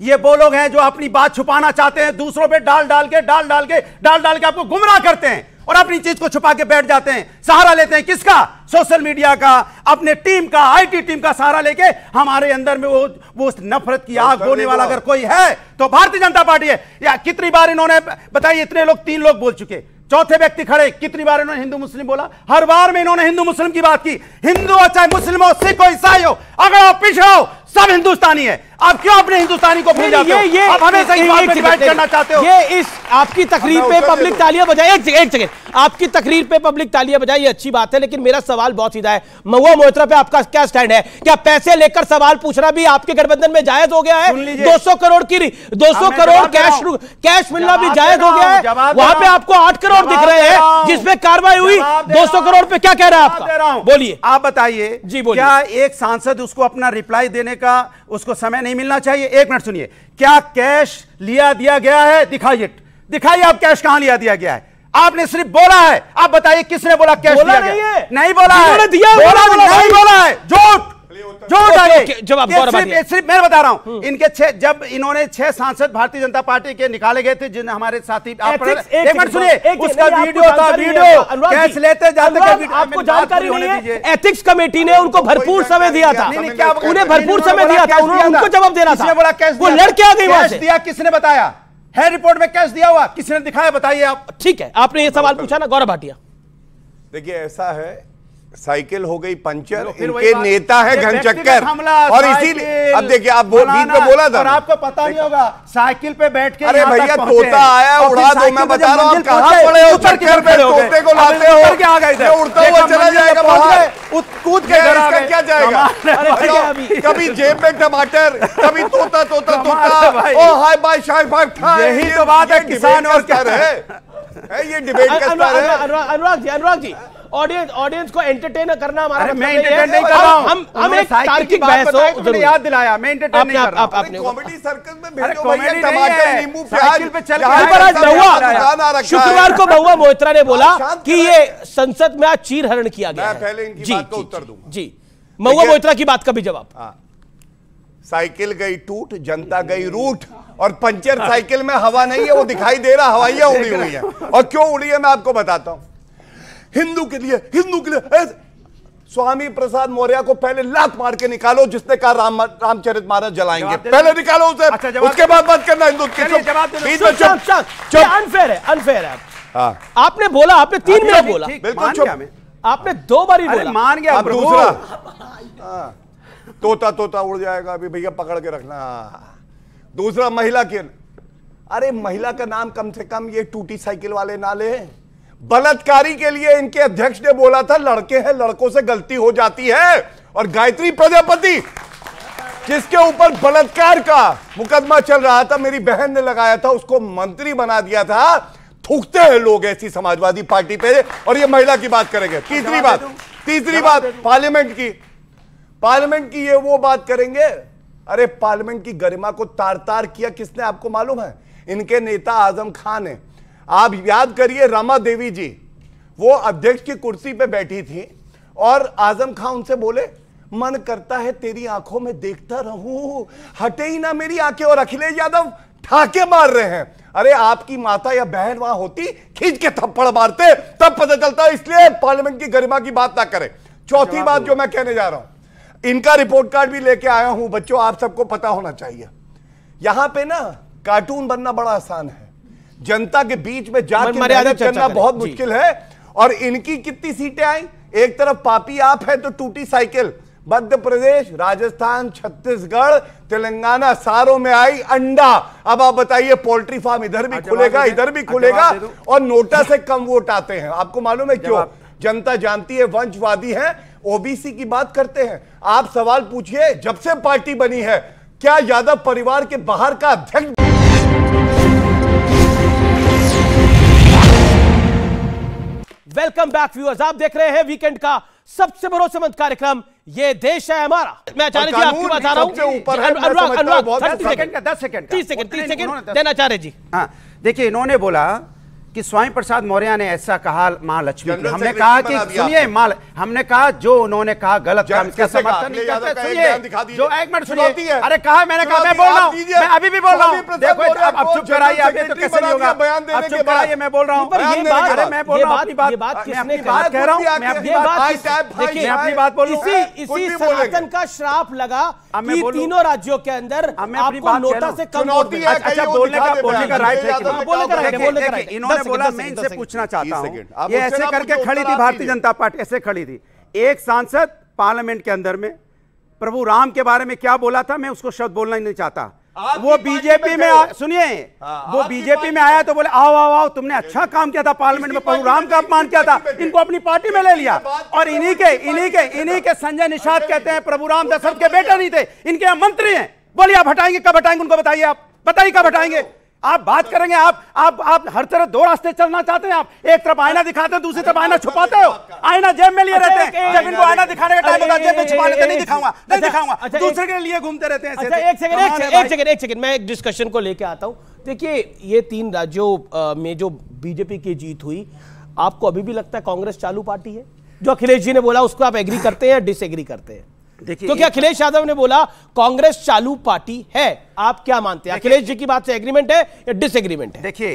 ये वो लोग हैं जो अपनी बात छुपाना चाहते हैं दूसरों पे डाल डाल के डाल डाल के डाल डाल के आपको गुमराह करते हैं और अपनी चीज को छुपा के बैठ जाते हैं सहारा लेते हैं किसका सोशल मीडिया का अपने टीम का आईटी टीम का सहारा लेके हमारे अंदर में वो वो नफरत की आग होने वाला अगर कोई है तो भारतीय जनता पार्टी है या कितनी बार इन्होंने बताइए इतने लोग तीन लोग बोल चुके चौथे व्यक्ति खड़े कितनी बार इन्होंने हिंदू मुस्लिम बोला हर बार में इन्होंने हिंदू मुस्लिम की बात की हिंदू हो चाहे मुस्लिम हो सिख हो ईसाई हो अगर पिछड़ा हो सब हिंदुस्तानी है आप क्यों अपने हिंदुस्तानी को भूल जाते हो आप हमेशा इस बात डिवाइड करना चाहते हो ये इस आपकी तकरीर पे पब्लिक तालियां बजाए एक जगह एक सेकंड आपकी तकरीर पे पब्लिक तालियां बजाए ये अच्छी बात है लेकिन मेरा सवाल बहुत सीधा है महुआ मोहतरा पे आपका क्या स्टैंड है क्या पैसे लेकर सवाल पूछना भी आपके गठबंधन में जायज हो गया है दो करोड़ की दो करोड़ कैश कैश मिलना भी जायज हो गया है वहां पे आपको आठ करोड़ दिख रहे हैं जिसमें कार्रवाई हुई दो करोड़ पे क्या कह रहे हैं आप बोलिए आप बताइए जी बोलिए क्या एक सांसद उसको अपना रिप्लाई देने का उसको समय नहीं मिलना चाहिए एक मिनट सुनिए क्या कैश लिया दिया गया है दिखाइए दिखाइए आप कैश कहां लिया दिया गया है आपने सिर्फ बोला है आप बताइए किसने बोला कैश बोला नहीं है नहीं बोला है दिया बोला नहीं बोला है झूठ जोर डालिए जवाब सिर्फ मैं बता रहा हूँ हम्म। इनके छह जब इन्होंने छह सांसद भारतीय जनता पार्टी के निकाले गए थे जिन हमारे साथी आप एक मिनट सुनिए उसका वीडियो था वीडियो कैश लेते जाते आपको जानकारी नहीं है एथिक्स कमेटी ने उनको भरपूर समय दिया था उन्हें भरपूर समय दिया था उन्होंने उनको जवाब देना था बड़ा कैश वो लड़के आ गई दिया किसने बताया है रिपोर्ट में कैश दिया हुआ किसने दिखाया बताइए आप ठीक है आपने ये सवाल पूछा ना गौरव भाटिया देखिए ऐसा है साइकिल हो गई पंचर इनके नेता है घनचक्कर और इसीलिए अब देखिए आप बोल बीच में बोला था आपको पता नहीं होगा साइकिल पे बैठ के अरे भैया तोता आया उड़ा दो मैं बता रहा हूँ कहाँ पड़े हो चक्कर पे तोते को लाते हो क्या आ गए उड़ता हुआ चला जाएगा कूद के घर का क्या जाएगा कभी जेब में टमाटर कभी तोता तोता तोता ओ हाय बाय शाय फाइव यही तो बात है किसान और क्या है ये debate Anurag ji Anurag ji audience audience को एंटरटेन करना हमारा मैं एंटरटेन मतलब नहीं कर रहा हूं हम हम एक तार्किक बहस हो तुमने याद दिलाया मैं एंटरटेन नहीं कर रहा हूं आपने कॉमेडी सर्कस में भेजो भैया टमाटर नींबू प्याज पे चल रहा है आज बहुआ शुक्रवार को बहुआ मोहित्रा ने बोला कि ये संसद में आज चीर हरण किया गया मैं पहले इनकी बात का उत्तर दूंगा जी महुआ मोहित्रा की बात का भी जवाब हाँ। साइकिल गई टूट जनता गई रूट और पंचर हाँ। साइकिल में हवा नहीं है वो दिखाई दे रहा हवाइया उड़ी हुई है (laughs) और क्यों उड़ी है मैं आपको बताता हूं हिंदू के लिए हिंदू के लिए स्वामी प्रसाद मौर्य को पहले लात मार के निकालो जिसने कहा राम रामचरित मानस जलाएंगे पहले निकालो उसे अच्छा, उसके बाद बात करना हिंदू अनफेयर है अनफेयर है हाँ। आपने बोला आपने तीन मिनट बोला बिल्कुल आपने दो बार ही बोला मान गया दूसरा हाँ। तोता तोता उड़ जाएगा अभी भैया पकड़ के रखना हाँ। दूसरा महिला के अरे महिला का नाम कम से कम ये टूटी साइकिल वाले ना ले बलात्कारी के लिए इनके अध्यक्ष ने बोला था लड़के हैं लड़कों से गलती हो जाती है और गायत्री प्रजापति जिसके ऊपर बलात्कार का मुकदमा चल रहा था मेरी बहन ने लगाया था उसको मंत्री बना दिया था थूकते हैं लोग ऐसी समाजवादी पार्टी पे और ये महिला की बात करेंगे तीसरी बात तीसरी बात पार्लियामेंट की पार्लियामेंट की ये वो बात करेंगे अरे पार्लियामेंट की गरिमा को तार तार किया किसने आपको मालूम है इनके नेता आजम खान है आप याद करिए रमा देवी जी वो अध्यक्ष की कुर्सी पे बैठी थी और आजम खान उनसे बोले मन करता है तेरी आंखों में देखता रहूं हटे ही ना मेरी आंखें और अखिलेश यादव ठाके मार रहे हैं अरे आपकी माता या बहन वहां होती खींच के थप्पड़ मारते तब पता चलता इसलिए पार्लियामेंट की गरिमा की बात ना करें चौथी बात जो मैं कहने जा रहा हूं इनका रिपोर्ट कार्ड भी लेके आया हूं बच्चों आप सबको पता होना चाहिए यहां पे ना कार्टून बनना बड़ा आसान है जनता के बीच में जाकर करना बहुत मुश्किल है और इनकी कितनी सीटें आई एक तरफ पापी आप है तो टूटी साइकिल मध्य प्रदेश राजस्थान छत्तीसगढ़ तेलंगाना सारों में आई अंडा अब आप बताइए पोल्ट्री फार्म इधर भी हाँ, खुलेगा इधर भी हाँ, खुलेगा और नोटा से कम वोट आते हैं आपको मालूम है क्यों जनता जानती है वंशवादी है ओबीसी की बात करते हैं आप सवाल पूछिए जब से पार्टी बनी है क्या यादव परिवार के बाहर का अध्यक्ष वेलकम बैक व्यूअर्स आप देख रहे हैं वीकेंड का सबसे भरोसेमंद कार्यक्रम ये देश है हमारा मैं आचार्य जी आपको बता रहा हूँ अनुराग अनुराग दस सेकंड तीस सेकंड तीस सेकंड देना आचार्य जी हाँ देखिए इन्होंने बोला कि स्वामी प्रसाद मौर्य ने ऐसा कहा माँ लक्ष्मी हमने कहा कि सुनिए माल हमने कहा जो उन्होंने कहा गलत समर्थन नहीं करते सुनिए जो एक मिनट सुनिए अरे कहा मैंने कहा मैं बोल रहा हूँ मैं अभी भी बोल रहा हूँ देखो अब चुप कराइए अभी तो कैसे नहीं होगा अब चुप कराइए मैं बोल रहा हूँ अरे मैं बोल रहा हूँ अपनी बात मैं अपनी बात कह रहा हूँ मैं अपनी बात मैं अपनी बात बोल इसी इसी सनातन का श्राप लगा कि तीनों राज्यों के अंदर आपको नोटा से कम अच्छा बोलने का बोलने का राइट है बोलने का राइट है बोलने का राइट है बोला मैं इनसे पूछना चाहता हूँ ये ऐसे करके खड़ी थी भारतीय जनता पार्टी ऐसे खड़ी थी एक सांसद पार्लियामेंट के अंदर में प्रभु राम के बारे में क्या बोला था मैं उसको शब्द बोलना ही नहीं चाहता वो बीजेपी में, सुनिए हाँ, वो बीजेपी में आया तो बोले आओ आओ आओ तुमने अच्छा काम किया था पार्लियामेंट में प्रभु राम का अपमान किया था इनको अपनी पार्टी में ले लिया और इन्हीं के इन्हीं के इन्हीं के संजय निषाद कहते हैं प्रभु राम दशरथ के बेटा नहीं थे इनके मंत्री हैं बोलिए आप हटाएंगे कब हटाएंगे उनको बताइए आप बताइए कब हटाएंगे आप बात करेंगे आप आप आप हर तरह दो रास्ते चलना चाहते हैं आप एक तरफ आईना दिखाते हैं दूसरी तरफ आईना छुपाते हो आईना जेब में लिए अच्छा, रहते हैं जब इनको आईना दिखाने का टाइम होता है जेब में छुपा लेते नहीं अच्छा, दिखाऊंगा नहीं अच्छा, दिखाऊंगा दूसरे के लिए घूमते रहते हैं एक सेकंड एक सेकंड एक सेकंड मैं एक डिस्कशन को लेकर आता हूँ देखिए ये तीन राज्यों में जो बीजेपी की जीत हुई आपको अभी भी लगता है कांग्रेस चालू पार्टी है जो अखिलेश जी ने बोला उसको आप एग्री करते हैं या डिसएग्री करते हैं तो क्योंकि अखिलेश यादव ने बोला कांग्रेस चालू पार्टी है आप क्या मानते हैं अखिलेश जी की बात से एग्रीमेंट है या डिसएग्रीमेंट है देखिए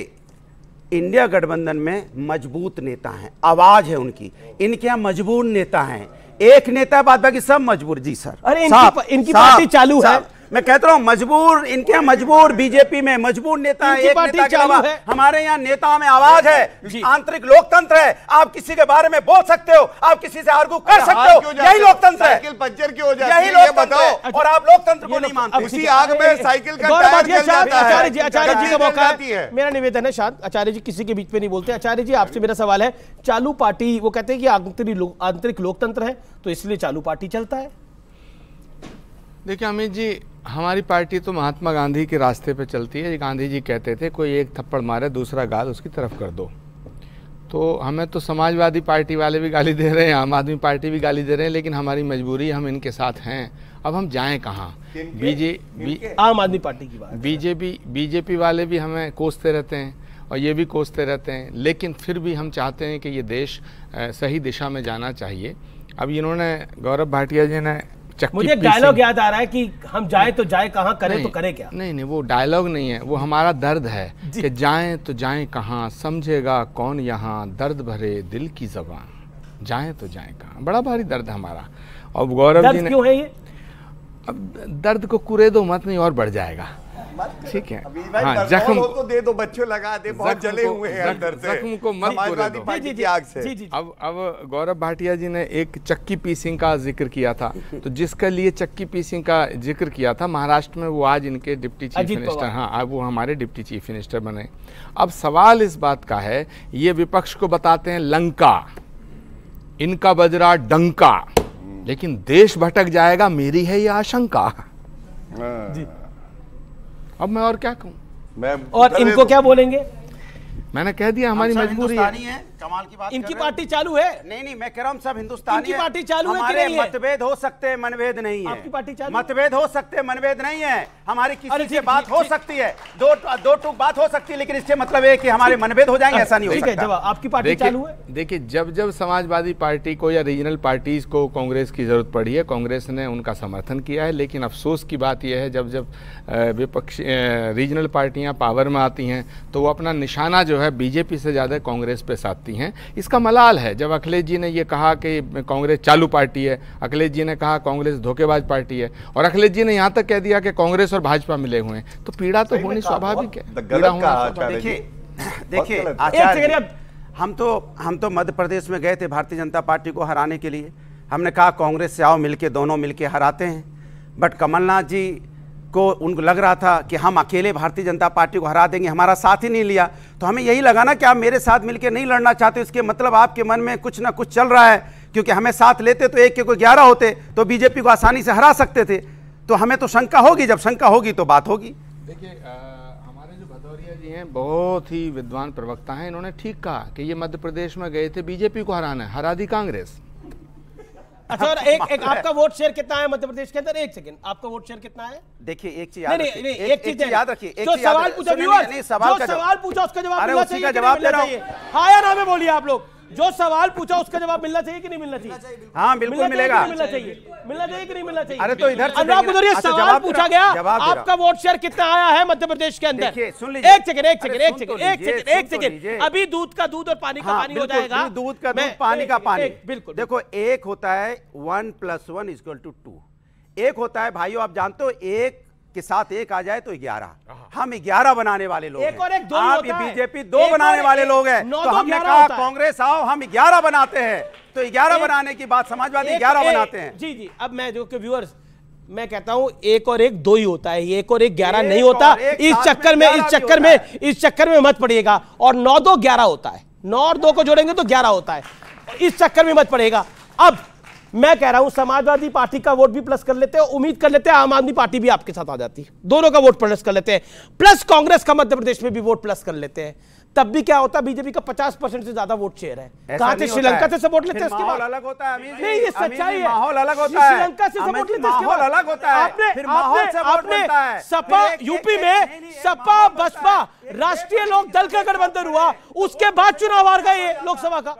इंडिया गठबंधन में मजबूत नेता हैं आवाज है उनकी इनके यहां मजबूर नेता हैं एक नेता बाद बाकी सब मजबूर जी सर अरे इनकी, इनकी पार्टी चालू है मैं कहता हूँ मजबूर इनके मजबूर बीजेपी में मजबूर नेता है, एक नेता के अलावा हमारे यहाँ नेताओं में आवाज है आंतरिक लोकतंत्र है आप किसी के बारे में बोल सकते हो आप किसी से आर्गू कर सकते हो यही लोकतंत्र है पंचर क्यों यही लोकतंत्र और आप लोकतंत्र को नहीं मानते उसी आग में साइकिल मेरा निवेदन है शायद आचार्य जी किसी के बीच में नहीं बोलते आचार्य जी आपसे मेरा सवाल है चालू पार्टी वो कहते हैं कि आंतरिक लोकतंत्र है तो इसलिए चालू पार्टी चलता है देखिए अमित जी हमारी पार्टी तो महात्मा गांधी के रास्ते पे चलती है गांधी जी कहते थे कोई एक थप्पड़ मारे दूसरा गाल उसकी तरफ कर दो तो हमें तो समाजवादी पार्टी वाले भी गाली दे रहे हैं आम आदमी पार्टी भी गाली दे रहे हैं लेकिन हमारी मजबूरी हम इनके साथ हैं अब हम जाएं कहाँ बीजेपी आम आदमी पार्टी की बात बीजेपी बीजेपी वाले भी हमें कोसते रहते हैं और ये भी कोसते रहते हैं लेकिन फिर भी हम चाहते हैं कि ये देश सही दिशा में जाना चाहिए अब इन्होंने गौरव भाटिया जी ने मुझे डायलॉग याद आ रहा है कि हम जाए तो जाए कहाँ करें तो करें क्या नहीं नहीं वो डायलॉग नहीं है वो हमारा दर्द है कि जाए तो जाए कहाँ समझेगा कौन यहाँ दर्द भरे दिल की जबान जाए तो जाए कहाँ बड़ा भारी दर्द हमारा और गौरव जी ने क्यों है ये अब दर्द को कुरेदो मत नहीं और बढ़ जाएगा ठीक है हाँ, जख्म को दे दो बच्चों लगा दे बहुत जले हुए हैं अंदर से जख्म को मत पूरे दो जी जी आग से जी जी अब अब गौरव भाटिया जी ने एक चक्की पीसिंग का जिक्र किया था तो जिसके लिए चक्की पीसिंग का जिक्र किया था महाराष्ट्र में वो आज इनके डिप्टी चीफ मिनिस्टर हाँ अब वो हमारे डिप्टी चीफ मिनिस्टर बने अब सवाल इस बात का है ये विपक्ष को बताते हैं लंका इनका बजरा डंका लेकिन देश भटक जाएगा मेरी है ये आशंका जी अब मैं और क्या कहूँ और इनको तो- क्या बोलेंगे मैंने कह दिया हमारी मजबूरी है कमाल की बात इनकी पार्टी चालू है नहीं नहीं मैं कह रहा हूँ सब हिंदुस्तान की पार्टी चालू है हमारे मतभेद हो सकते हैं मनभेद नहीं है आपकी पार्टी चालू मतभेद हो सकते हैं मनभेद नहीं है हमारी किसी से बात हो सकती है दो दो टूक बात हो सकती है लेकिन इससे मतलब है कि हमारे मनभेद हो जाएंगे ऐसा नहीं हो सकता जब आपकी पार्टी चालू है देखिए जब जब समाजवादी पार्टी को या रीजनल पार्टी को कांग्रेस की जरूरत पड़ी है कांग्रेस ने उनका समर्थन किया है लेकिन अफसोस की बात यह है जब जब विपक्ष रीजनल पार्टियां पावर में आती हैं तो वो अपना निशाना जो है बीजेपी से ज़्यादा कांग्रेस पे साधती करती हैं इसका मलाल है जब अखिलेश जी ने ये कहा कि कांग्रेस चालू पार्टी है अखिलेश जी ने कहा कांग्रेस धोखेबाज पार्टी है और अखिलेश जी ने यहाँ तक कह दिया कि कांग्रेस और भाजपा मिले हुए हैं तो पीड़ा तो होनी स्वाभाविक है पीड़ा होना देखिए हम तो हम तो मध्य प्रदेश में गए थे भारतीय जनता पार्टी को हराने के लिए हमने कहा कांग्रेस से आओ मिलके दोनों मिलके हराते हैं बट कमलनाथ जी को उनको लग रहा था कि हम अकेले भारतीय जनता पार्टी को हरा देंगे हमारा साथ ही नहीं लिया तो हमें यही लगा ना कि आप मेरे साथ मिलकर नहीं लड़ना चाहते इसके मतलब आपके मन में कुछ ना कुछ चल रहा है क्योंकि हमें साथ लेते तो एक के कोई ग्यारह होते तो बीजेपी को आसानी से हरा सकते थे तो हमें तो शंका होगी जब शंका होगी तो बात होगी देखिए हमारे जो भदौरिया जी हैं बहुत ही विद्वान प्रवक्ता हैं इन्होंने ठीक कहा कि ये मध्य प्रदेश में गए थे बीजेपी को हराना है हरा दी कांग्रेस अच्छा एक एक आपका वोट शेयर कितना है मध्य प्रदेश के अंदर एक सेकंड आपका वोट शेयर कितना है देखिए एक चीज याद नहीं, नहीं, एक चीज याद रखिए चीज सवाल पूछा सवाल पूछा उसका जवाब जवाब देना हाया ना में बोलिए आप लोग जो सवाल पूछा उसका जवाब मिलना चाहिए कि नहीं मिलना चाहिए हाँ बिल्कुल मिलेगा मिलना चाहिए मिलना चाहिए कि नहीं मिलना चाहिए अरे तो इधर अनुराग उधर ये अच्छा, सवाल पूछा गया आपका वोट शेयर कितना आया है मध्य प्रदेश के अंदर सुन लीजिए एक सेकंड एक सेकंड एक सेकंड तो एक सेकंड एक सेकंड तो अभी दूध का दूध और पानी का हाँ, पानी हो जाएगा दूध का दूध पानी का पानी बिल्कुल देखो एक होता है one plus one equal to two एक होता है भाइयों आप जानते हो एक कि साथ एक आ जाए तो ग्यारह हाँ। हम ग्यारह बनाने वाले लोग एक और एक दो आप बीजेपी दो बनाने वाले लोग हैं तो हमने कहा कांग्रेस आओ हम ग्यारह बनाते हैं तो ग्यारह बनाने की बात समाजवादी ग्यारह बनाते हैं जी जी अब मैं जो व्यूअर्स मैं कहता हूं एक और एक दो ही होता है एक और एक ग्यारह नहीं होता इस चक्कर में इस चक्कर में इस चक्कर में मत पड़िएगा और नौ दो ग्यारह होता है नौ और दो को जोड़ेंगे तो ग्यारह होता है इस चक्कर में मत पड़ेगा अब मैं कह रहा हूं समाजवादी पार्टी का वोट भी प्लस कर लेते हैं उम्मीद कर लेते हैं आम आदमी पार्टी भी आपके साथ आ जाती है दोनों का वोट प्लस कर लेते हैं प्लस कांग्रेस का मध्य प्रदेश में भी वोट प्लस कर लेते हैं तब भी क्या होता बीजेपी का 50 परसेंट से ज्यादा वोट शेयर है कहा से श्रीलंका से सपोर्ट लेते हैं अलग होता है नहीं ये सच्चाई है माहौल अलग होता है श्रीलंका से सपोर्ट लेते हैं माहौल अलग होता है आपने फिर माहौल से आपने सपा यूपी में सपा बसपा राष्ट्रीय लोक दल का गठबंधन हुआ उसके बाद चुनाव हार गए लोकसभा का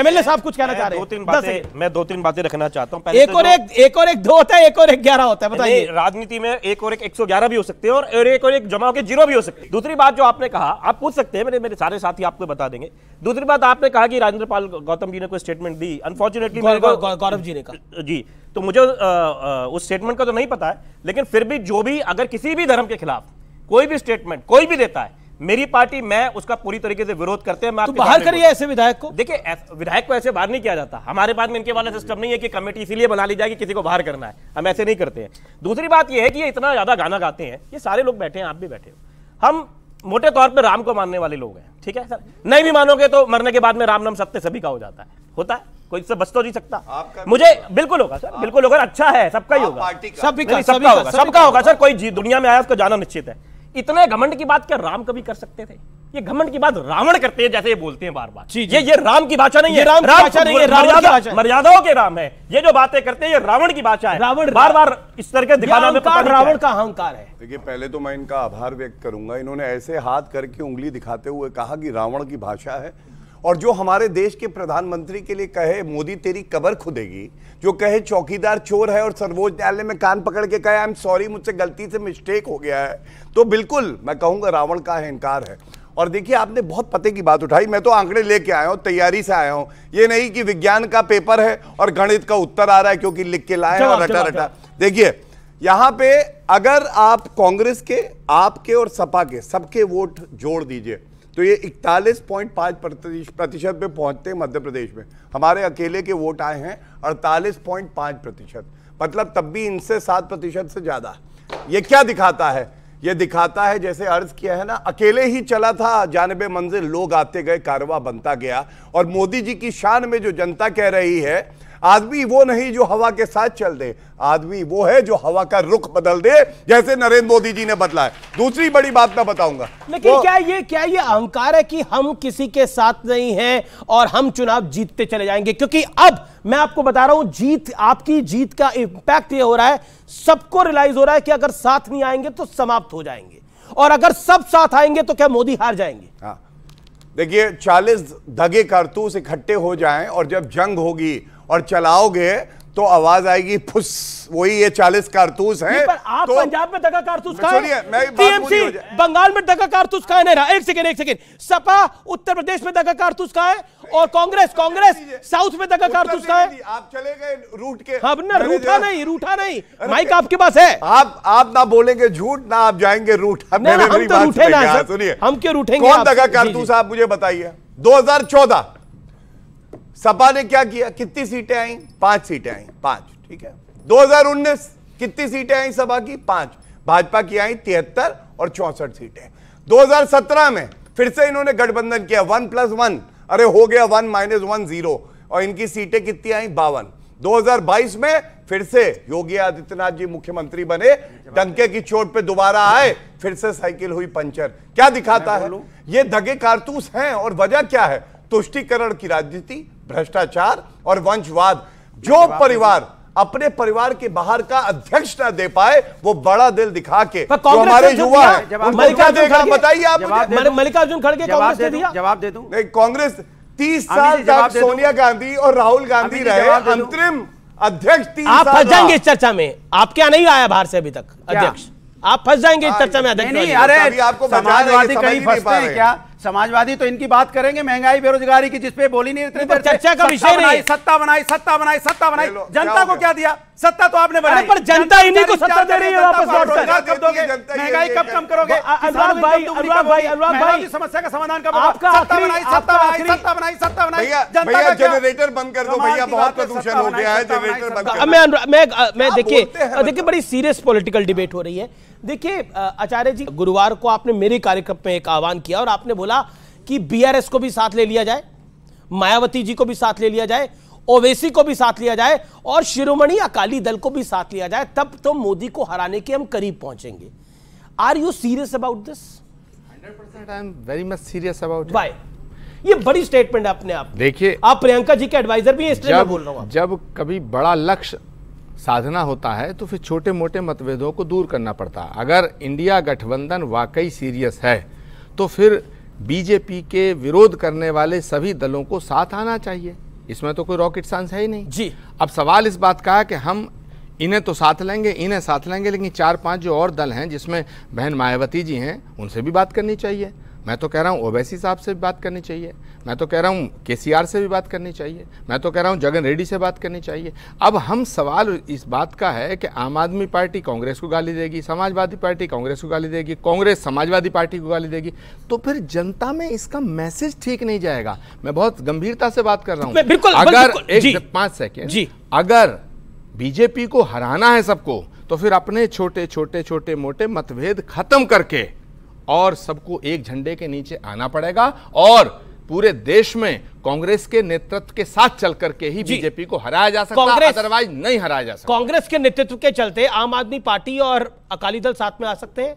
एमएलए साहब कुछ कहना चाह रहे हैं दो तीन मैं दो तीन बातें रखना चाहता हूँ एक तो और एक एक और एक दो होता है एक और एक ग्यारह होता है बताइए राजनीति में एक और एक 111 भी हो सकते हैं और एक और एक जमाव के जीरो भी हो सकते हैं दूसरी बात जो आपने कहा आप पूछ सकते हैं मेरे मेरे सारे साथी आपको बता देंगे दूसरी बात आपने कहा कि राजेंद्र पाल गौतम जी ने कोई स्टेटमेंट दी अनफॉर्चुनेटली गौरव गौ, गौ, जी ने कहा जी तो मुझे आ, आ, उस स्टेटमेंट का तो नहीं पता है लेकिन फिर भी जो भी अगर किसी भी धर्म के खिलाफ कोई भी स्टेटमेंट कोई भी देता है मेरी पार्टी मैं उसका पूरी तरीके से विरोध करते हैं मैं तो बाहर करिए ऐसे विधायक को देखिए विधायक को ऐसे बाहर नहीं किया जाता हमारे पास में इनके वाला सिस्टम नहीं है कि कमेटी इसीलिए बना ली जाएगी कि किसी को बाहर करना है हम ऐसे नहीं करते हैं दूसरी बात यह है कि ये इतना ज्यादा गाना गाते हैं ये सारे लोग बैठे हैं आप भी बैठे हो हम मोटे तौर पर राम को मानने वाले लोग हैं ठीक है सर नहीं भी मानोगे तो मरने के बाद में राम नाम सत्य सभी का हो जाता है होता है कोई इससे बच तो नहीं सकता मुझे बिल्कुल होगा सर बिल्कुल होगा अच्छा है सबका ही होगा सबका होगा सबका होगा सर कोई दुनिया में आया उसको जाना निश्चित है इतने घमंड की बात क्या राम कभी कर सकते थे ये घमंड की बात रावण करते हैं जैसे ये बोलते हैं बार बार जी, ये ये राम की भाषा नहीं है राम राम भाषा नहीं है मर्यादा मर्यादाओं के राम है ये जो बातें करते हैं ये रावण की भाषा है रावण बार बार इस तरह के दिखाना में पता रावण का अहंकार है देखिए पहले तो मैं इनका आभार व्यक्त करूंगा इन्होंने ऐसे हाथ करके उंगली दिखाते हुए कहा कि रावण की भाषा है और जो हमारे देश के प्रधानमंत्री के लिए कहे मोदी तेरी कबर खुदेगी जो कहे चौकीदार चोर है और सर्वोच्च न्यायालय में कान पकड़ के कहे आई एम सॉरी मुझसे गलती से मिस्टेक हो गया है तो बिल्कुल मैं कहूंगा रावण का है इनकार है और देखिए आपने बहुत पते की बात उठाई मैं तो आंकड़े लेके आया हूँ तैयारी से आया हूँ ये नहीं कि विज्ञान का पेपर है और गणित का उत्तर आ रहा है क्योंकि लिख के लाए और रटा रटा देखिए यहां पे अगर आप कांग्रेस के आपके और सपा के सबके वोट जोड़ दीजिए तो ये इकतालीस पॉइंट पाँच प्रतिशत पे पहुंचते मध्य प्रदेश में हमारे अकेले के वोट आए हैं अड़तालीस पॉइंट पाँच प्रतिशत मतलब तब भी इनसे सात प्रतिशत से ज़्यादा ये क्या दिखाता है ये दिखाता है जैसे अर्ज किया है ना अकेले ही चला था जानब मंजिल लोग आते गए कारवा बनता गया और मोदी जी की शान में जो जनता कह रही है आदमी वो नहीं जो हवा के साथ चल दे आदमी वो है जो हवा का रुख बदल दे जैसे नरेंद्र मोदी जी ने बदला है दूसरी बड़ी बात मैं बताऊंगा लेकिन वो... क्या ये क्या ये अहंकार है कि हम किसी के साथ नहीं है और हम चुनाव जीतते चले जाएंगे क्योंकि अब मैं आपको बता रहा हूं जीत आपकी जीत का इंपैक्ट ये हो रहा है सबको रियलाइज हो रहा है कि अगर साथ नहीं आएंगे तो समाप्त हो जाएंगे और अगर सब साथ आएंगे तो क्या मोदी हार जाएंगे हाँ देखिए 40 धगे कारतूस इकट्ठे हो जाएं और जब जंग होगी और चलाओगे तो आवाज आएगी फुस वही ये चालीस कारतूस हैं पर आप तो, पंजाब में दगा कारतूस टीएमसी बंगाल में दगा कारतूस का नहीं रहा एक सेकेंड एक सेकेंड सपा उत्तर प्रदेश में दगा कारतूस का है और कांग्रेस कांग्रेस साउथ में दगा कारतूस का है आप चले गए रूट के हम ना रूठा नहीं रूठा नहीं माइक आपके पास है आप आप ना बोलेंगे झूठ ना आप जाएंगे रूट हम तो रूठे ना हाँ, सुनिए हम क्यों रूठेंगे दगा कारतूस आप मुझे बताइए 2014 सपा ने क्या किया कितनी सीटें आई पांच सीटें आई पांच ठीक है 2019 कितनी सीटें आई सपा की पांच भाजपा की आई तिहत्तर और चौसठ सीटें 2017 में फिर से इन्होंने गठबंधन किया वन प्लस वन अरे हो गया वन माइनस वन जीरो और इनकी सीटें कितनी आई बावन 2022 में फिर से योगी आदित्यनाथ जी मुख्यमंत्री बने डंके की चोट पे दोबारा आए फिर से साइकिल हुई पंचर क्या दिखाता है ये धगे कारतूस हैं और वजह क्या है तुष्टिकरण की राजनीति भ्रष्टाचार और वंशवाद जो परिवार अपने परिवार के बाहर का अध्यक्ष ना दे पाए वो बड़ा दिल दिखा के हमारे युवा बताइए आप मल्लिकार्जुन खड़गे जवाब दे दूं नहीं कांग्रेस तीस साल तक सोनिया गांधी और राहुल गांधी रहे अंतरिम अध्यक्ष आप फंस जाएंगे इस चर्चा में आप क्या नहीं आया बाहर से अभी तक अध्यक्ष आप फंस जाएंगे इस चर्चा में अध्यक्ष अरे आपको समाजवादी कहीं फंसते हैं क्या समाजवादी तो इनकी बात करेंगे महंगाई बेरोजगारी की जिसपे बोली नहीं इतने चर्चा का विषय बनाई सत्ता बनाई सत्ता बनाई सत्ता बनाई जनता को क्या दिया सत्ता तो आपने बनाई पर जनता इन्हीं को सत्ता दे रही है वापस महंगाई कब कम करोगे अनुराग भाई अनुराग भाई अनुराग भाई समस्या का समाधान कब आपका सत्ता बनाई सत्ता बनाई सत्ता बनाई सत्ता बनाई जनता जनरेटर बंद कर दो भैया बहुत प्रदूषण हो गया है जनरेटर बंद कर मैं मैं मैं देखिए देखिए मतलब? बड़ी सीरियस पॉलिटिकल डिबेट हो रही है देखिए आचार्य जी गुरुवार को आपने मेरे कार्यक्रम में एक आह्वान किया और आपने बोला कि बीआरएस को भी साथ ले लिया जाए मायावती जी को भी साथ ले लिया जाए ओवेसी को भी साथ लिया जाए और शिरोमणि अकाली दल को भी साथ लिया जाए तब तो मोदी को हराने के हम करीब पहुंचेंगे are you serious about this I am very much serious about by ये बड़ी स्टेटमेंट है अपने आप देखिए आप प्रियंका जी के एडवाइजर भी इस जब, बोल रहा हूं जब कभी बड़ा लक्ष्य साधना होता है तो फिर छोटे मोटे मतभेदों को दूर करना पड़ता है अगर इंडिया गठबंधन वाकई सीरियस है तो फिर बीजेपी के विरोध करने वाले सभी दलों को साथ आना चाहिए इसमें तो कोई रॉकेट साइंस है ही नहीं जी अब सवाल इस बात का है कि हम इन्हें तो साथ लेंगे इन्हें साथ लेंगे लेकिन चार पांच जो और दल हैं जिसमें बहन मायावती जी हैं उनसे भी बात करनी चाहिए मैं तो कह रहा हूँ ओवैसी साहब से भी बात करनी चाहिए मैं तो कह रहा हूँ के से भी बात करनी चाहिए मैं तो कह रहा हूँ जगन रेड्डी से बात करनी चाहिए अब हम सवाल इस बात का है कि आम आदमी पार्टी कांग्रेस को गाली देगी समाजवादी पार्टी कांग्रेस को गाली देगी कांग्रेस समाजवादी पार्टी को गाली देगी तो फिर जनता में इसका मैसेज ठीक नहीं जाएगा मैं बहुत गंभीरता से बात कर रहा हूँ बिल्कुल अगर एक पाँच सेकेंड अगर बीजेपी को हराना है सबको तो फिर अपने छोटे छोटे छोटे मोटे मतभेद खत्म करके और सबको एक झंडे के नीचे आना पड़ेगा और पूरे देश में कांग्रेस के नेतृत्व के साथ चल करके ही बीजेपी को हराया जा सकता है अदरवाइज नहीं हराया जा सकता कांग्रेस के नेतृत्व के चलते आम आदमी पार्टी और अकाली दल साथ में आ सकते हैं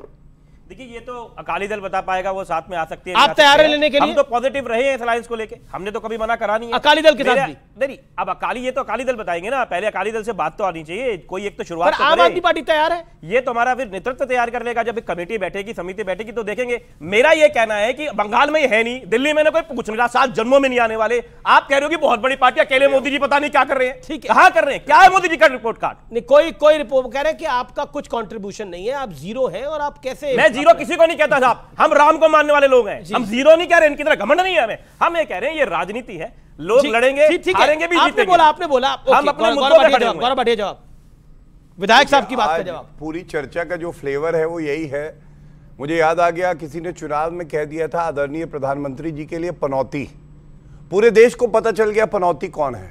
देखिए ये तो अकाली दल बता पाएगा वो साथ में आ सकती है आप तैयार लेने के लिए हम तो पॉजिटिव रहे हैं इस अलायंस को लेके हमने तो कभी मना करा नहीं है अकाली दल के साथ नहीं अब अकाली ये तो अकाली दल बताएंगे ना पहले अकाली दल से बात तो आनी चाहिए कोई एक तो शुरुआत तो आम आदमी पार्टी तैयार है ये तो हमारा फिर नेतृत्व तैयार कर लेगा जब कमेटी बैठेगी समिति बैठेगी तो देखेंगे मेरा ये कहना है कि बंगाल में है नहीं दिल्ली में ना कोई पूछ रहा सात जन्मों में नहीं आने वाले आप कह रहे हो कि बहुत बड़ी पार्टी अकेले मोदी जी पता नहीं क्या कर रहे हैं ठीक है कर रहे हैं क्या है मोदी जी का रिपोर्ट कार्ड नहीं कोई कोई रिपोर्ट कह रहे हैं कि आपका कुछ कॉन्ट्रीब्यूशन नहीं है आप जीरो है और आप कैसे मैं जीरो किसी को नहीं कहता साहब हम राम को मानने वाले लोग हैं हम जीरो नहीं कह रहे इनकी तरह घमंड नहीं है हमें हम ये कह रहे हैं ये राजनीति है लोग लड़ेंगे हारेंगे भी आपने बोला आपने बोला हम अपने मुद्दों पे खड़े बढ़िया जवाब विधायक साहब की बात का जवाब पूरी चर्चा का जो फ्लेवर है वो यही है मुझे याद आ गया किसी ने चुनाव में कह दिया था आदरणीय प्रधानमंत्री जी के लिए पनौती पूरे देश को पता चल गया पनौती कौन है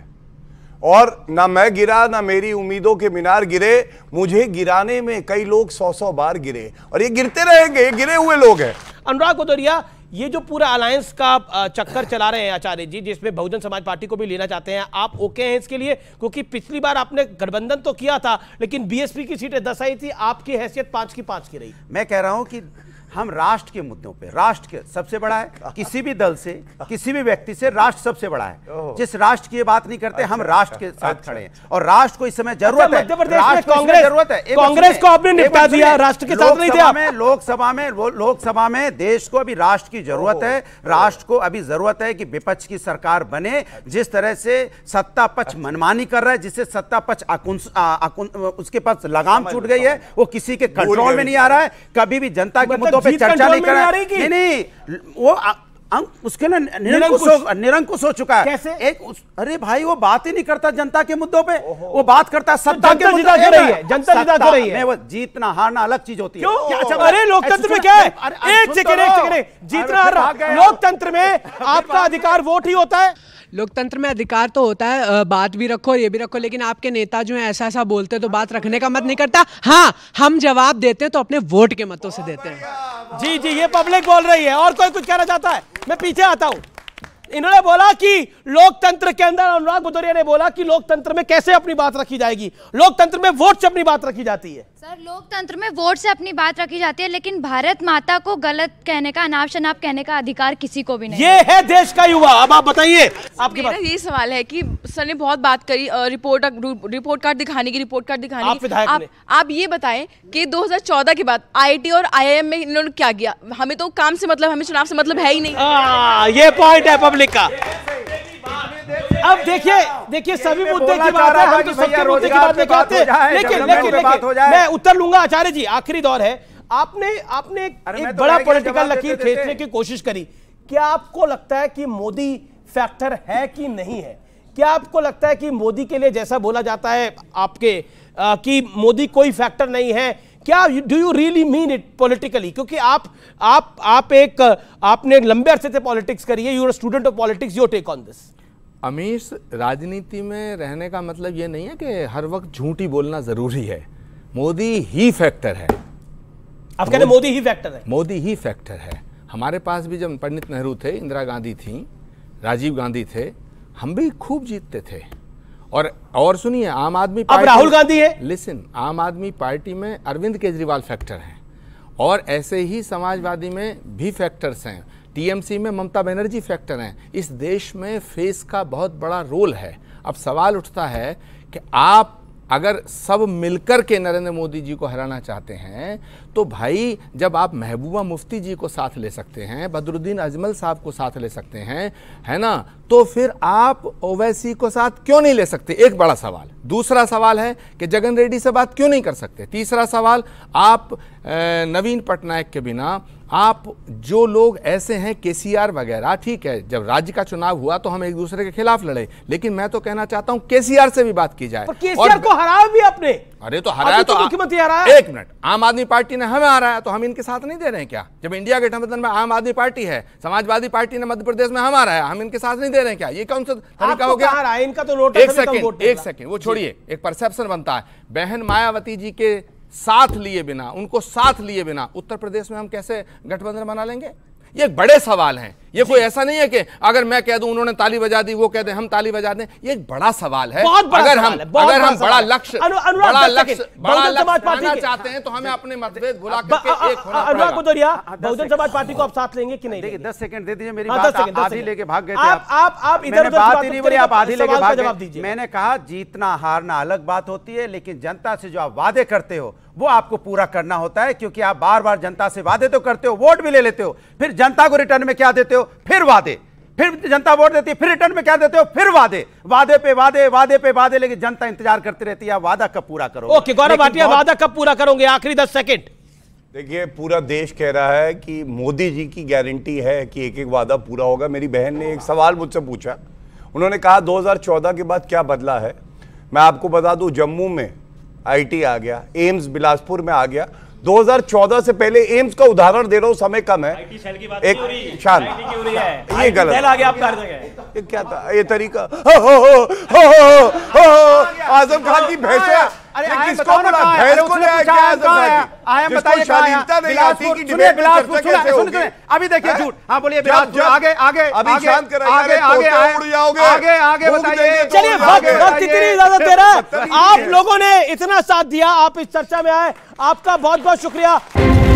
और ना मैं गिरा ना मेरी उम्मीदों के मीनार गिरे मुझे गिराने में कई लोग सौ सौ बार गिरे और ये गिरते रहेंगे ये गिरे हुए लोग हैं अनुराग भदौरिया ये जो पूरा अलायंस का चक्कर चला रहे हैं आचार्य जी जिसमें बहुजन समाज पार्टी को भी लेना चाहते हैं आप ओके हैं इसके लिए क्योंकि पिछली बार आपने गठबंधन तो किया था लेकिन बीएसपी की सीटें दस आई थी आपकी हैसियत पांच की पांच की रही मैं कह रहा हूं कि हम राष्ट्र के मुद्दों पे राष्ट्र के सबसे बड़ा है किसी भी दल से किसी भी व्यक्ति से राष्ट्र सबसे बड़ा है जिस राष्ट्र की बात नहीं करते हम अच्छा, राष्ट्र के अच्छा, साथ अच्छा। खड़े हैं और राष्ट्र को इस समय जरूरत है जरूरत है कांग्रेस को आपने निपटा दिया राष्ट्र के साथ नहीं थे लोकसभा में लोकसभा में देश को अभी राष्ट्र की जरूरत है राष्ट्र को अभी जरूरत है कि विपक्ष की सरकार बने जिस तरह से सत्ता पक्ष मनमानी कर रहा है जिससे सत्ता पक्ष उसके पास लगाम छूट गई है वो किसी के कंट्रोल में नहीं आ रहा है कभी भी जनता के मतलब मुद्दों पे चर्चा नहीं कर रहा नहीं नहीं वो उसके ना निरंकुश निरंकुश हो चुका है कैसे एक उस, अरे भाई वो बात ही नहीं करता जनता के मुद्दों पे वो बात करता है तो सत्ता के मुद्दों पे रही है जनता जिदा कर रही है वो जीतना हारना अलग चीज होती है क्यों अरे लोकतंत्र में क्या है एक सेकेंड एक सेकेंड जीतना हारना लोकतंत्र में आपका अधिकार वोट ही होता है लोकतंत्र में अधिकार तो होता है बात भी रखो ये भी रखो लेकिन आपके नेता जो है ऐसा ऐसा बोलते तो बात रखने का मत नहीं करता हाँ हम जवाब देते हैं तो अपने वोट के मतों से देते हैं जी जी ये पब्लिक बोल रही है और कोई कुछ कहना चाहता है मैं पीछे आता हूँ इन्होंने बोला कि लोकतंत्र के अंदर अनुराग भदौरिया ने बोला कि लोकतंत्र में कैसे अपनी बात रखी जाएगी लोकतंत्र में वोट से अपनी बात रखी जाती है सर लोकतंत्र में वोट से अपनी बात रखी जाती है लेकिन भारत माता को गलत कहने का अनाप शनाप कहने का अधिकार किसी को भी नहीं ये है देश का युवा अब आप बताइए आपके पास ये सवाल है कि सर ने बहुत बात करी रिपोर्ट रिपोर्ट कार्ड दिखाने की रिपोर्ट कार्ड दिखाने आप की आप, आप ये बताएं कि 2014 के बाद आई और आई में इन्होंने क्या किया हमें तो काम से मतलब हमें चुनाव से मतलब है ही नहीं ये पॉइंट है पब्लिक का अब देखिए देखिए सभी मुद्दे की बात है हम तो सबके मुद्दे की बात लेके आते हैं लेकिन लेकिन मैं उत्तर लूंगा आचार्य जी आखिरी दौर है आपने आपने एक तो बड़ा पॉलिटिकल लकीर खींचने की कोशिश करी क्या आपको लगता है कि मोदी फैक्टर है कि नहीं है क्या आपको लगता है कि मोदी के लिए जैसा बोला जाता है आपके आ, कि मोदी कोई फैक्टर नहीं है क्या do you really mean it politically क्योंकि आप आप आप एक आपने लंबे अरसे से पॉलिटिक्स करी है you are student of politics your take on this Amish राजनीति में रहने का मतलब ये नहीं है कि हर वक्त झूठी बोलना ज़रूरी है मोदी ही फैक्टर है आप कह रहे मोदी ही फैक्टर है मोदी ही फैक्टर है हमारे पास भी जब पंडित नेहरू थे इंदिरा गांधी थी राजीव गांधी थे हम भी खूब जीतते थे और और सुनिए आम आदमी अब राहुल गांधी है लिसन आम आदमी पार्टी में अरविंद केजरीवाल फैक्टर हैं और ऐसे ही समाजवादी में भी फैक्टर्स हैं टीएमसी में ममता बनर्जी फैक्टर हैं इस देश में फेस का बहुत बड़ा रोल है अब सवाल उठता है कि आप अगर सब मिलकर के नरेंद्र मोदी जी को हराना चाहते हैं तो भाई जब आप महबूबा मुफ्ती जी को साथ ले सकते हैं बदरुद्दीन अजमल साहब को साथ ले सकते हैं है ना तो फिर आप ओवैसी को साथ क्यों नहीं ले सकते एक बड़ा सवाल दूसरा सवाल है कि जगन रेड्डी से बात क्यों नहीं कर सकते तीसरा सवाल आप नवीन पटनायक के बिना आप जो लोग ऐसे हैं केसीआर वगैरह ठीक है जब राज्य का चुनाव हुआ तो हम एक दूसरे के खिलाफ लड़े लेकिन मैं तो कहना चाहता हूं केसीआर से भी बात की जाए और को हराया भी आपने अरे तो हराया तो, तो मुख्यमंत्री हराया एक मिनट आम आदमी पार्टी ने हमें हराया तो हम इनके साथ नहीं दे रहे हैं क्या जब इंडिया गठबंधन तो में आम आदमी पार्टी है समाजवादी पार्टी ने मध्य प्रदेश में हम हराया हम इनके साथ नहीं दे दे रहे हैं क्या ये कौन सा हो गया इनका तो नोट एक सेकेंड एक सेकेंड वो छोड़िए एक परसेप्शन बनता है बहन मायावती जी के साथ लिए बिना उनको साथ लिए बिना उत्तर प्रदेश में हम कैसे गठबंधन बना लेंगे ये बड़े सवाल हैं ये कोई ऐसा नहीं है कि अगर मैं कह दूं उन्होंने ताली बजा दी वो कह दे हम ताली बजा दें ये एक बड़ा सवाल है बहुत बड़ा अगर हम अगर हम बड़ा लक्ष्य बड़ा लक्ष्य बड़ा लक्ष्य चाहते हैं तो हमें अपने मतभेद भुला बहुजन समाज पार्टी को आप साथ लेंगे कि नहीं देखिए दस सेकंड दे दीजिए मेरी हाँ, आधी लेके भाग गए आप आप इधर बात ही नहीं बोली आप तो आधी लेके भाग दीजिए मैंने कहा जीतना हारना अलग बात होती है लेकिन जनता से जो आप वादे करते हो वो आपको पूरा करना होता है क्योंकि आप बार बार जनता से वादे तो करते हो वोट भी ले लेते हो फिर जनता को रिटर्न में क्या देते हो हो फिर वादे फिर जनता वोट देती है फिर रिटर्न में क्या देते हो फिर वादे वादे पे वादे वादे पे वादे लेकिन जनता इंतजार करती रहती है वादा कब पूरा करो ओके गौरव भाटिया वादा कब पूरा करोगे आखिरी दस सेकेंड देखिए पूरा देश कह रहा है कि मोदी जी की गारंटी है कि एक एक वादा पूरा होगा मेरी बहन ने एक सवाल मुझसे पूछा उन्होंने कहा 2014 के बाद क्या बदला है मैं आपको बता दूं जम्मू में आईटी आ गया एम्स बिलासपुर में आ गया 2014 से पहले एम्स का उदाहरण दे रहा हूं समय कम है एक शान ये गलत क्या था ये तरीका आजम खान की भैंसा अरे बताइए अभी देखिए झूठ हाँ बोलिए आगे आगे आगे आगे आगे आगे चलिए इतनी इजाजत दे रहा है आप लोगों ने इतना साथ दिया आप इस चर्चा में आए आपका बहुत बहुत शुक्रिया